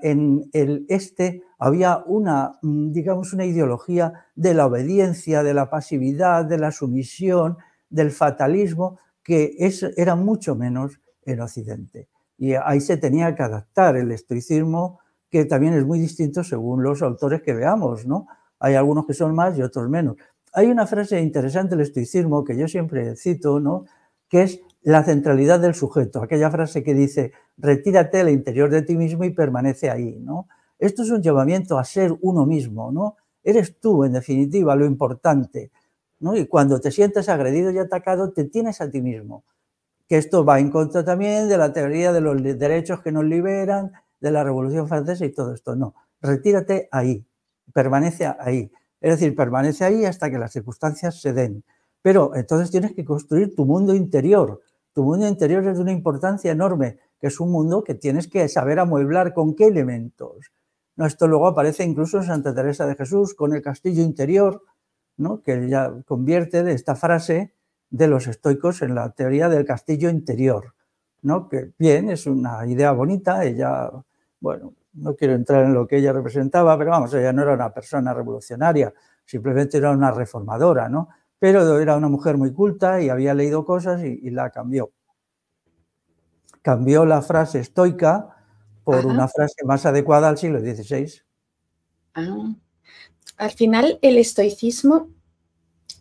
en el este había una, mm, digamos, una ideología de la obediencia, de la pasividad, de la sumisión, del fatalismo, que era mucho menos en Occidente. Y ahí se tenía que adaptar el estoicismo, que también es muy distinto según los autores que veamos, ¿no? Hay algunos que son más y otros menos hay una frase interesante del estoicismo que yo siempre cito, ¿no? que es la centralidad del sujeto, aquella frase que dice, retírate al interior de ti mismo y permanece ahí. ¿no? Esto es un llamamiento a ser uno mismo, ¿no? Eres tú, en definitiva, lo importante. ¿no? Y cuando te sientes agredido y atacado, te tienes a ti mismo. Que esto va en contra también de la teoría de los derechos que nos liberan, de la Revolución Francesa y todo esto. No, retírate ahí, permanece ahí. Es decir, permanece ahí hasta que las circunstancias se den. Pero entonces tienes que construir tu mundo interior. Tu mundo interior es de una importancia enorme, que es un mundo que tienes que saber amueblar con qué elementos. Esto luego aparece incluso en Santa Teresa de Jesús con el castillo interior, ¿no? que ella convierte de esta frase de los estoicos en la teoría del castillo interior. ¿no? Que bien, es una idea bonita, ella, bueno, no quiero entrar en lo que ella representaba, pero vamos, ella no era una persona revolucionaria, simplemente era una reformadora, ¿no? Pero era una mujer muy culta y había leído cosas y, la cambió. Cambió la frase estoica por una frase más adecuada al siglo XVI. Ah. Al final, el estoicismo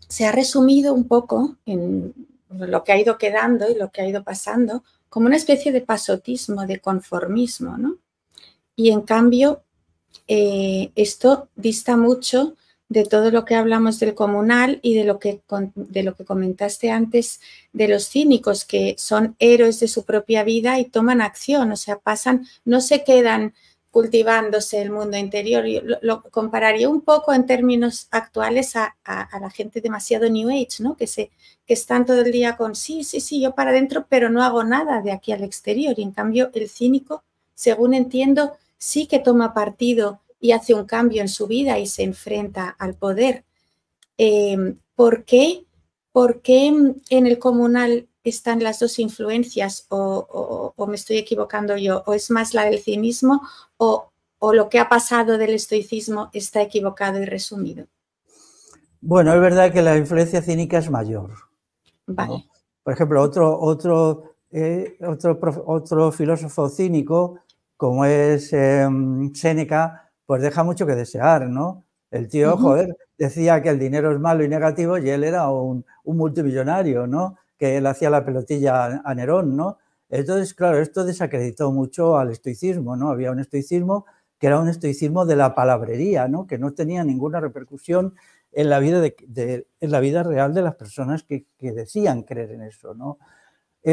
se ha resumido un poco en lo que ha ido quedando y lo que ha ido pasando como una especie de pasotismo, de conformismo, ¿no? Y en cambio, eh, esto dista mucho de todo lo que hablamos del comunal y de lo, que, de lo que comentaste antes de los cínicos, que son héroes de su propia vida y toman acción, o sea, pasan, no se quedan cultivándose el mundo interior. lo, compararía un poco en términos actuales a, la gente demasiado New Age, ¿no? Que, se, que están todo el día con, sí, sí, sí, yo para adentro, pero no hago nada de aquí al exterior. Y en cambio, el cínico, según entiendo, sí que toma partido y hace un cambio en su vida y se enfrenta al poder. Em, ¿Por qué? en el comunal están las dos influencias o, me estoy equivocando yo? ¿O es más la del cinismo o, lo que ha pasado del estoicismo está equivocado y resumido? Bueno, es verdad que la influencia cínica es mayor. Vale. Por ejemplo, otro, otro, eh, otro filósofo cínico como es Seneca, em, Séneca, pues deja mucho que desear, ¿no? El tío, joder, decía que el dinero es malo y negativo y él era un, multimillonario, ¿no? Que él hacía la pelotilla a Nerón, ¿no? Entonces, claro, esto desacreditó mucho al estoicismo, ¿no? Había un estoicismo que era un estoicismo de la palabrería, ¿no? Que no tenía ninguna repercusión en la vida, en la vida real de las personas que, que decían creer en eso, ¿no?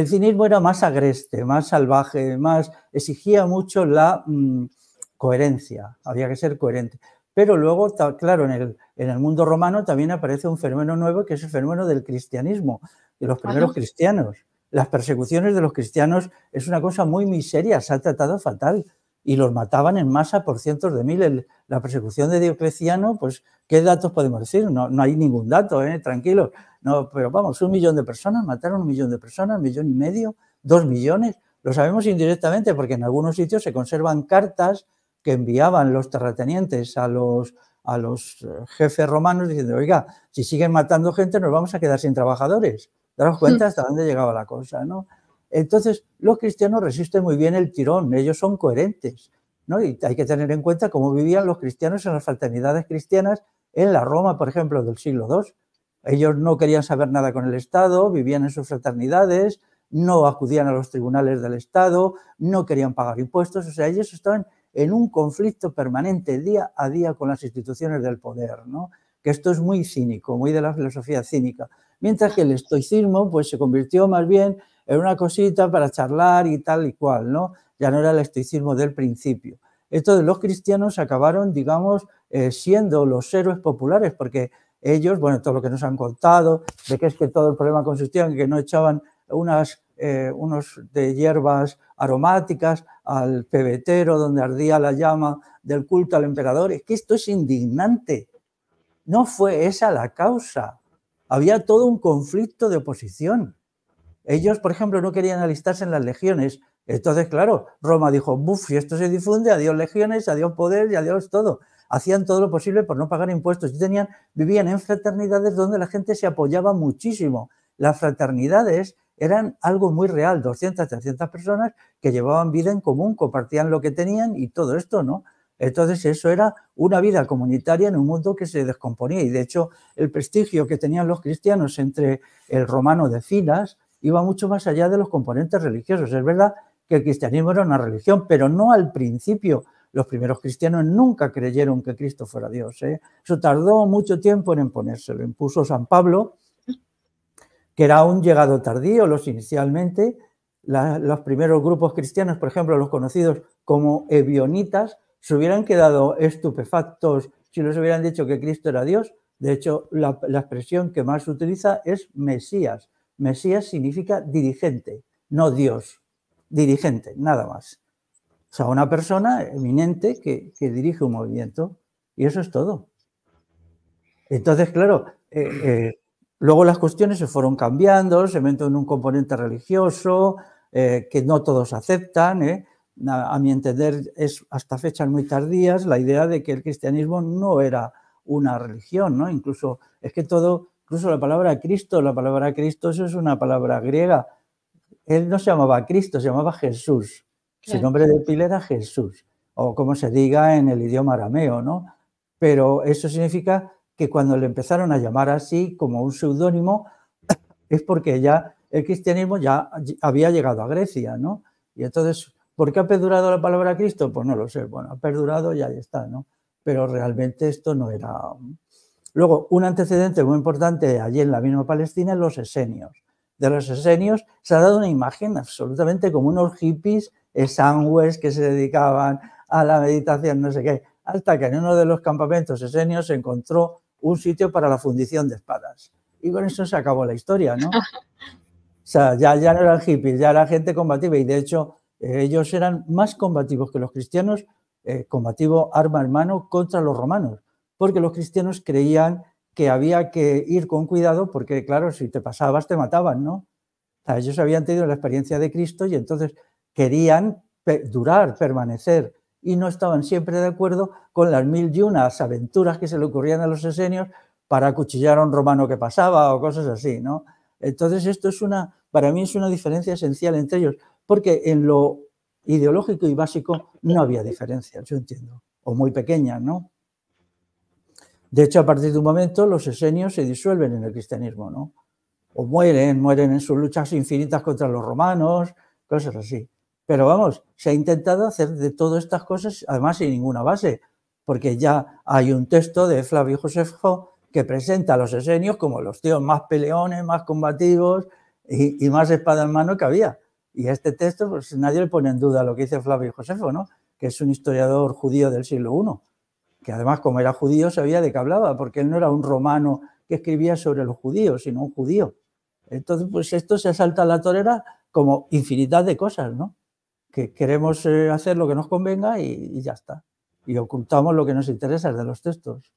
el cinismo era más agreste, más salvaje, más exigía mucho la mm, coherencia, había que ser coherente. Pero luego, claro, en el, mundo romano también aparece un fenómeno nuevo que es el fenómeno del cristianismo, de los primeros cristianos. Las persecuciones de los cristianos es una cosa muy miseria, se ha tratado fatal y los mataban en masa por cientos de miles. La persecución de Diocleciano, pues, ¿qué datos podemos decir? No, no hay ningún dato, ¿eh? tranquilos. No, pero vamos, un millón de personas, mataron un millón de personas, un millón y medio, dos millones. Lo sabemos indirectamente porque en algunos sitios se conservan cartas que enviaban los terratenientes a los, a los eh, jefes romanos diciendo, oiga, si siguen matando gente nos vamos a quedar sin trabajadores. Daros cuenta hmm. hasta dónde llegaba la cosa, ¿no? Entonces, los cristianos resisten muy bien el tirón, ellos son coherentes. ¿no? Y hay que tener en cuenta cómo vivían los cristianos en las fraternidades cristianas en la Roma, por ejemplo, del siglo II. Ellos no querían saber nada con el Estado, vivían en sus fraternidades, no acudían a los tribunales del Estado, no querían pagar impuestos, o sea, ellos estaban en un conflicto permanente día a día con las instituciones del poder, ¿no? que esto es muy cínico, muy de la filosofía cínica. Mientras que el estoicismo pues, se convirtió más bien era una cosita para charlar y tal y cual, ¿no? Ya no era el estoicismo del principio. Esto de los cristianos acabaron, digamos, eh, siendo los héroes populares, porque ellos, bueno, todo lo que nos han contado, de que es que todo el problema consistía en que no echaban unas, eh, unos de hierbas aromáticas al pebetero donde ardía la llama del culto al emperador. Es que esto es indignante. No fue esa la causa. Había todo un conflicto de oposición. Ellos, por ejemplo, no querían alistarse en las legiones. Entonces, claro, Roma dijo, buf, esto se difunde, adiós legiones, adiós poder y adiós todo. Hacían todo lo posible por no pagar impuestos. Y tenían, vivían en fraternidades donde la gente se apoyaba muchísimo. Las fraternidades eran algo muy real, 200, 300 personas que llevaban vida en común, compartían lo que tenían y todo esto, ¿no? Entonces eso era una vida comunitaria en un mundo que se descomponía y de hecho el prestigio que tenían los cristianos entre el romano de Filas iba mucho más allá de los componentes religiosos. Es verdad que el cristianismo era una religión, pero no al principio. Los primeros cristianos nunca creyeron que Cristo fuera Dios. ¿eh? Eso tardó mucho tiempo en imponerse. Lo impuso San Pablo, que era un llegado tardío. Los inicialmente, los primeros grupos cristianos, por ejemplo, los conocidos como Evionitas, se hubieran quedado estupefactos si les hubieran dicho que Cristo era Dios. De hecho, la, la expresión que más se utiliza es Mesías. Mesías significa dirigente, no Dios. Dirigente, nada más. O sea, una persona eminente que, dirige un movimiento. Y eso es todo. Entonces, claro, eh, eh, luego las cuestiones se fueron cambiando, se metió en un componente religioso eh, que no todos aceptan. A, a, mi entender, es hasta fechas muy tardías la idea de que el cristianismo no era una religión, ¿no? Incluso es que todo Incluso la palabra Cristo, la palabra Cristo, eso es una palabra griega. Él no se llamaba Cristo, se llamaba Jesús. Su nombre de pila era Jesús, o como se diga en el idioma arameo, ¿no? Pero eso significa que cuando le empezaron a llamar así, como un seudónimo, (clears throat) es porque ya el cristianismo ya había llegado a Grecia, ¿no? Y entonces, ¿por qué ha perdurado la palabra Cristo? Pues no lo sé, bueno, ha perdurado y ahí está, ¿no? Pero realmente esto no era, Luego, un antecedente muy importante allí en la misma Palestina, los esenios. De los esenios se ha dado una imagen absolutamente como unos hippies exangües que se dedicaban a la meditación, no sé qué, hasta que en uno de los campamentos esenios se encontró un sitio para la fundición de espadas. Y con eso se acabó la historia, ¿no? (laughs) O sea, ya, ya no eran hippies, ya era gente combativa y de hecho eh, ellos eran más combativos que los cristianos, eh, combativo arma en mano contra los romanos porque los cristianos creían que había que ir con cuidado porque, claro, si te pasabas te mataban, ¿no? O ellos habían tenido la experiencia de Cristo y entonces querían durar, permanecer, y no estaban siempre de acuerdo con las mil y unas aventuras que se le ocurrían a los esenios para acuchillar a un romano que pasaba o cosas así, ¿no? Entonces esto es una, para mí es una diferencia esencial entre ellos, porque en lo ideológico y básico no había diferencias, yo entiendo, o muy pequeñas, ¿no? De hecho, a partir de un momento, los esenios se disuelven en el cristianismo, ¿no? O mueren, mueren en sus luchas infinitas contra los romanos, cosas así. Pero vamos, se ha intentado hacer de todas estas cosas, además sin ninguna base, porque ya hay un texto de Flavio Josefo que presenta a los esenios como los tíos más peleones, más combativos y, más espada en mano que había. Y este texto, pues nadie le pone en duda lo que dice Flavio Josefo, ¿no? que es un historiador judío del siglo I que además como era judío sabía de qué hablaba, porque él no era un romano que escribía sobre los judíos, sino un judío. Entonces, pues esto se asalta a la torera como infinidad de cosas, ¿no? Que queremos eh, hacer lo que nos convenga y, ya está. Y ocultamos lo que nos interesa de los textos.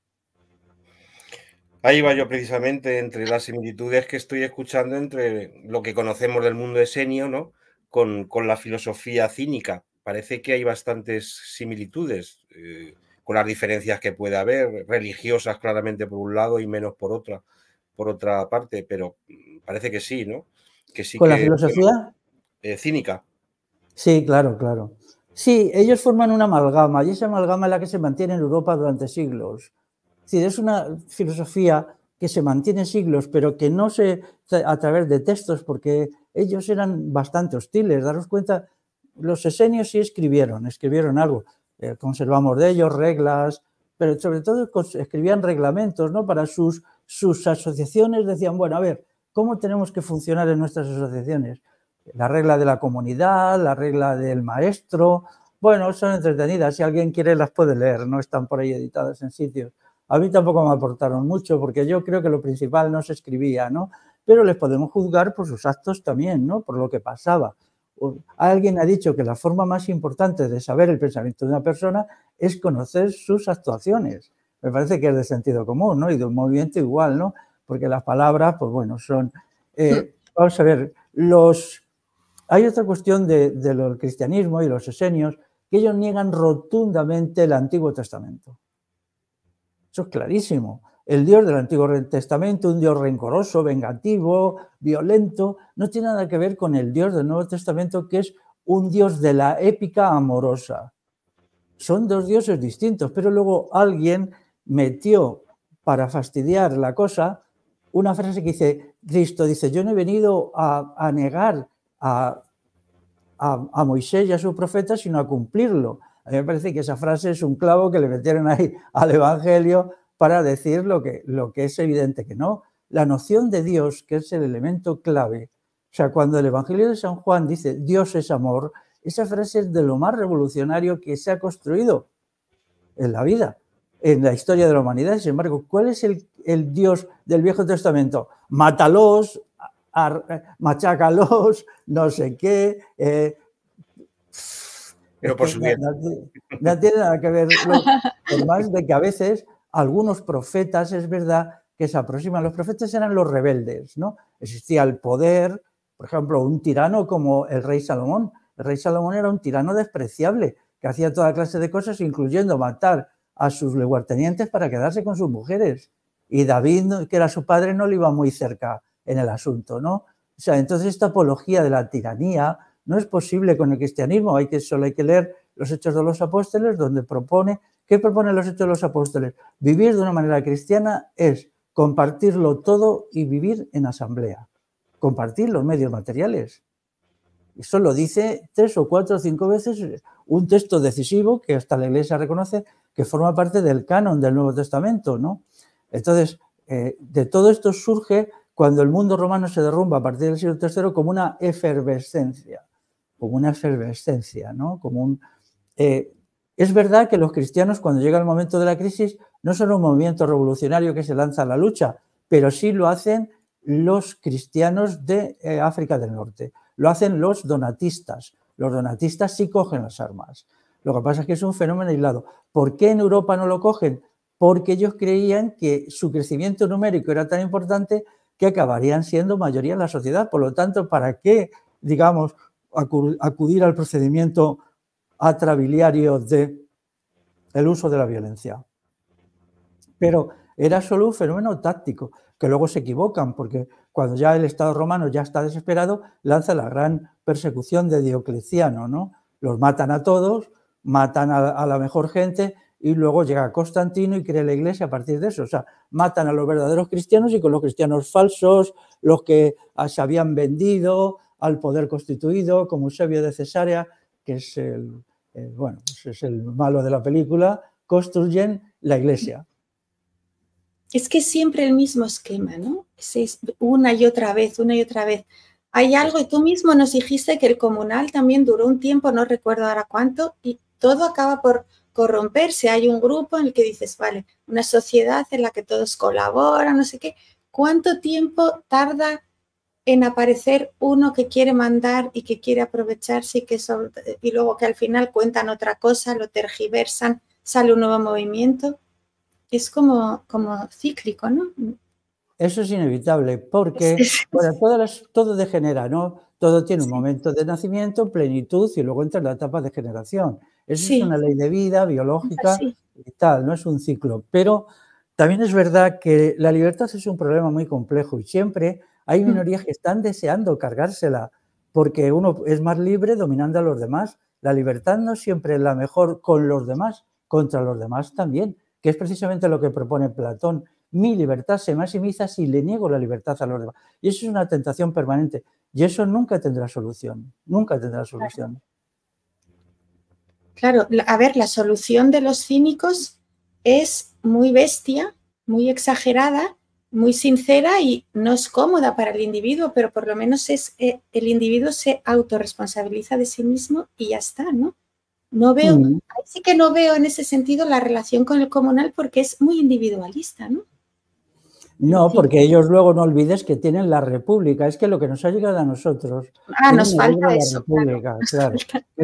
Ahí va yo precisamente entre las similitudes que estoy escuchando entre lo que conocemos del mundo esenio, ¿no? Con, la filosofía cínica. Parece que hay bastantes similitudes. Eh, con las diferencias que puede haber, religiosas claramente por un lado y menos por otra, por otra parte, pero mm, parece que sí, ¿no? Que sí ¿Con la filosofía? Eh, cínica. Sí, claro, claro. Sí, ellos forman una amalgama y esa amalgama es la que se mantiene en Europa durante siglos. Es es una filosofía que se mantiene siglos, pero que no se a través de textos, porque ellos eran bastante hostiles. Daros cuenta, los esenios sí escribieron, escribieron algo, eh, conservamos de ellos reglas, pero sobre todo escribían reglamentos ¿no? para sus, sus asociaciones, decían, bueno, a ver, ¿cómo tenemos que funcionar en nuestras asociaciones? La regla de la comunidad, la regla del maestro, bueno, son entretenidas, si alguien quiere las puede leer, no están por ahí editadas en sitios. A mí tampoco me aportaron mucho, porque yo creo que lo principal no se escribía, ¿no? Pero les podemos juzgar por sus actos también, ¿no? Por lo que pasaba. Alguien ha dicho que la forma más importante de saber el pensamiento de una persona es conocer sus actuaciones. Me parece que es de sentido común, ¿no? Y de un movimiento igual, ¿no? Porque las palabras, pues bueno, son... Eh, vamos a ver, los... Hay otra cuestión del de, cristianismo y los esenios, que ellos niegan rotundamente el Antiguo Testamento. Eso es clarísimo. El Dios del Antiguo Testamento, un Dios rencoroso, vengativo, violento, no tiene nada que ver con el Dios del Nuevo Testamento, que es un Dios de la épica amorosa. Son dos dioses distintos, pero luego alguien metió para fastidiar la cosa una frase que dice, Cristo dice, yo no he venido a, negar a, a Moisés y a sus profetas, sino a cumplirlo. A mí me parece que esa frase es un clavo que le metieron ahí al Evangelio para decir lo que, lo que es evidente que no. La noción de Dios, que es el elemento clave. O sea, cuando el Evangelio de San Juan dice Dios es amor, esa frase es de lo más revolucionario que se ha construido en la vida, en la historia de la humanidad. Sin embargo, ¿cuál es el, Dios del Viejo Testamento? Mátalos, machacalos, machácalos, no sé qué. Eh, pero por su No, no, tiene nada que ver. más de que a veces algunos profetas, es verdad que se aproximan, los profetas eran los rebeldes, ¿no? Existía el poder, por ejemplo, un tirano como el rey Salomón. El rey Salomón era un tirano despreciable, que hacía toda clase de cosas, incluyendo matar a sus leguartenientes para quedarse con sus mujeres. Y David, que era su padre, no le iba muy cerca en el asunto, ¿no? O sea, entonces esta apología de la tiranía no es posible con el cristianismo, hay que, solo hay que leer los Hechos de los Apóstoles, donde propone ¿Qué proponen los hechos de los apóstoles? Vivir de una manera cristiana es compartirlo todo y vivir en asamblea. Compartir los medios materiales. Eso lo dice tres o cuatro o cinco veces un texto decisivo que hasta la Iglesia reconoce que forma parte del canon del Nuevo Testamento, ¿no? Entonces, eh, de todo esto surge cuando el mundo romano se derrumba a partir del siglo III como una efervescencia, como una efervescencia, ¿no? Como un, eh, es verdad que los cristianos, cuando llega el momento de la crisis, no son un movimiento revolucionario que se lanza a la lucha, pero sí lo hacen los cristianos de eh, África del Norte, lo hacen los donatistas. Los donatistas sí cogen las armas. Lo que pasa es que es un fenómeno aislado. ¿Por qué en Europa no lo cogen? Porque ellos creían que su crecimiento numérico era tan importante que acabarían siendo mayoría en la sociedad. Por lo tanto, ¿para qué, digamos, acudir al procedimiento Atraviliario de el uso de la violencia. Pero era solo un fenómeno táctico, que luego se equivocan, porque cuando ya el Estado romano ya está desesperado, lanza la gran persecución de Diocleciano, ¿no? Los matan a todos, matan a, la mejor gente, y luego llega Constantino y crea la iglesia a partir de eso. O sea, matan a los verdaderos cristianos y con los cristianos falsos, los que se habían vendido al poder constituido, como Eusebio de Cesarea, que es el, eh, bueno, ese es el malo de la película, construyen la iglesia. Es que siempre el mismo esquema, ¿no? Es una y otra vez, una y otra vez. Hay algo, y tú mismo nos dijiste que el comunal también duró un tiempo, no recuerdo ahora cuánto, y todo acaba por corromperse. Hay un grupo en el que dices, vale, una sociedad en la que todos colaboran, no sé qué. ¿Cuánto tiempo tarda en aparecer uno que quiere mandar y que quiere aprovecharse y, que y luego que al final cuentan otra cosa, lo tergiversan, sale un nuevo movimiento. Es como, como cíclico, ¿no? Eso es inevitable porque bueno, todo degenera, ¿no? Todo tiene un momento de nacimiento, plenitud y luego entra la etapa de generación. Eso es una ley de vida biológica y tal, no es un ciclo. Pero también es verdad que la libertad es un problema muy complejo y siempre hay mm. minorías que están deseando cargársela porque uno es más libre dominando a los demás. La libertad no siempre es la mejor con los demás, contra los demás también, que es precisamente lo que propone Platón. Mi libertad se maximiza si le niego la libertad a los demás. Y eso es una tentación permanente. Y eso nunca tendrá solución, nunca tendrá solución. Claro, a ver, la solución de los cínicos es muy bestia, muy exagerada, muy sincera y no es cómoda para el individuo, pero por lo menos es, eh, el individuo se autorresponsabiliza de sí mismo y ya está, ¿no? No veo, sí que no veo en ese sentido la relación con el comunal porque es muy individualista, ¿no? No, porque ellos luego no olvides que tienen la República. Es que lo que nos ha llegado a nosotros. Ah, nos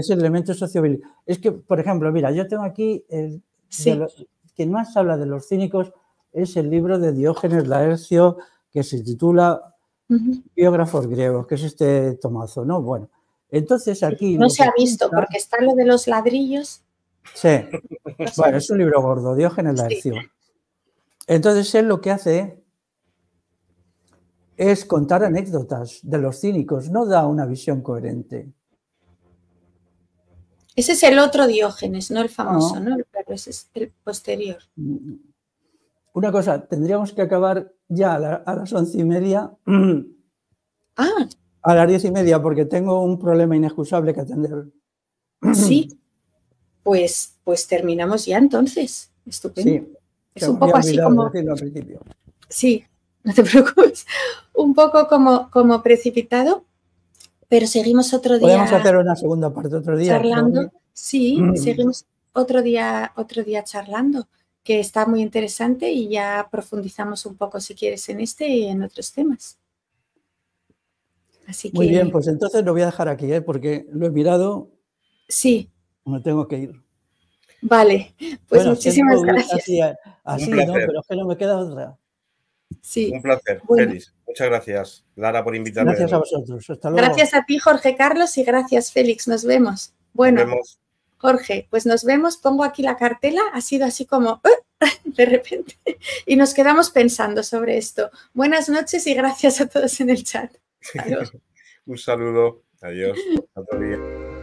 elemento sociobil. Es que, por ejemplo, mira, yo tengo aquí quien más habla de los cínicos es el libro de Diógenes Laercio que se titula Biógrafos griegos, que es este tomazo, ¿no? Bueno, entonces aquí... No se ha visto, porque está lo de los ladrillos. Sí, bueno, es un libro gordo, Diógenes Laercio. Entonces él lo que hace es contar anécdotas de los cínicos, no da una visión coherente. Ese es el otro Diógenes, no el famoso, ¿no? Pero ese es el posterior. Mm, una cosa, tendríamos que acabar ya a, las once y media. (clears throat) Ah. A las diez y media, porque tengo un problema inexcusable que atender. (clears throat) Sí. Pues, pues terminamos ya entonces. Estupendo. Es un poco así como. Al principio. Sí, no te (laughs) preocupes. Un poco como, precipitado, pero seguimos otro día. Podemos hacer una segunda parte otro día. Charlando. Sí, (clears throat) seguimos otro día, otro día charlando que está muy interesante y ya profundizamos un poco si quieres en este y en otros temas. Muy bien, pues entonces lo voy a dejar aquí, ¿eh? porque lo he mirado. Sí. Me tengo que ir. Vale, pues muchísimas gracias. Así, así ¿no? Pero que no me queda otra. Sí. Un placer, Félix. Muchas gracias, Lara, por invitarme. Gracias a vosotros. Hasta luego. Gracias a ti, Jorge Carlos, y gracias, Félix. Nos vemos. Bueno. Nos vemos. Jorge, pues nos vemos, pongo aquí la cartela, ha sido así como (laughs) de repente y nos quedamos pensando sobre esto. Buenas noches y gracias a todos en el chat. (laughs) Un saludo, adiós, hasta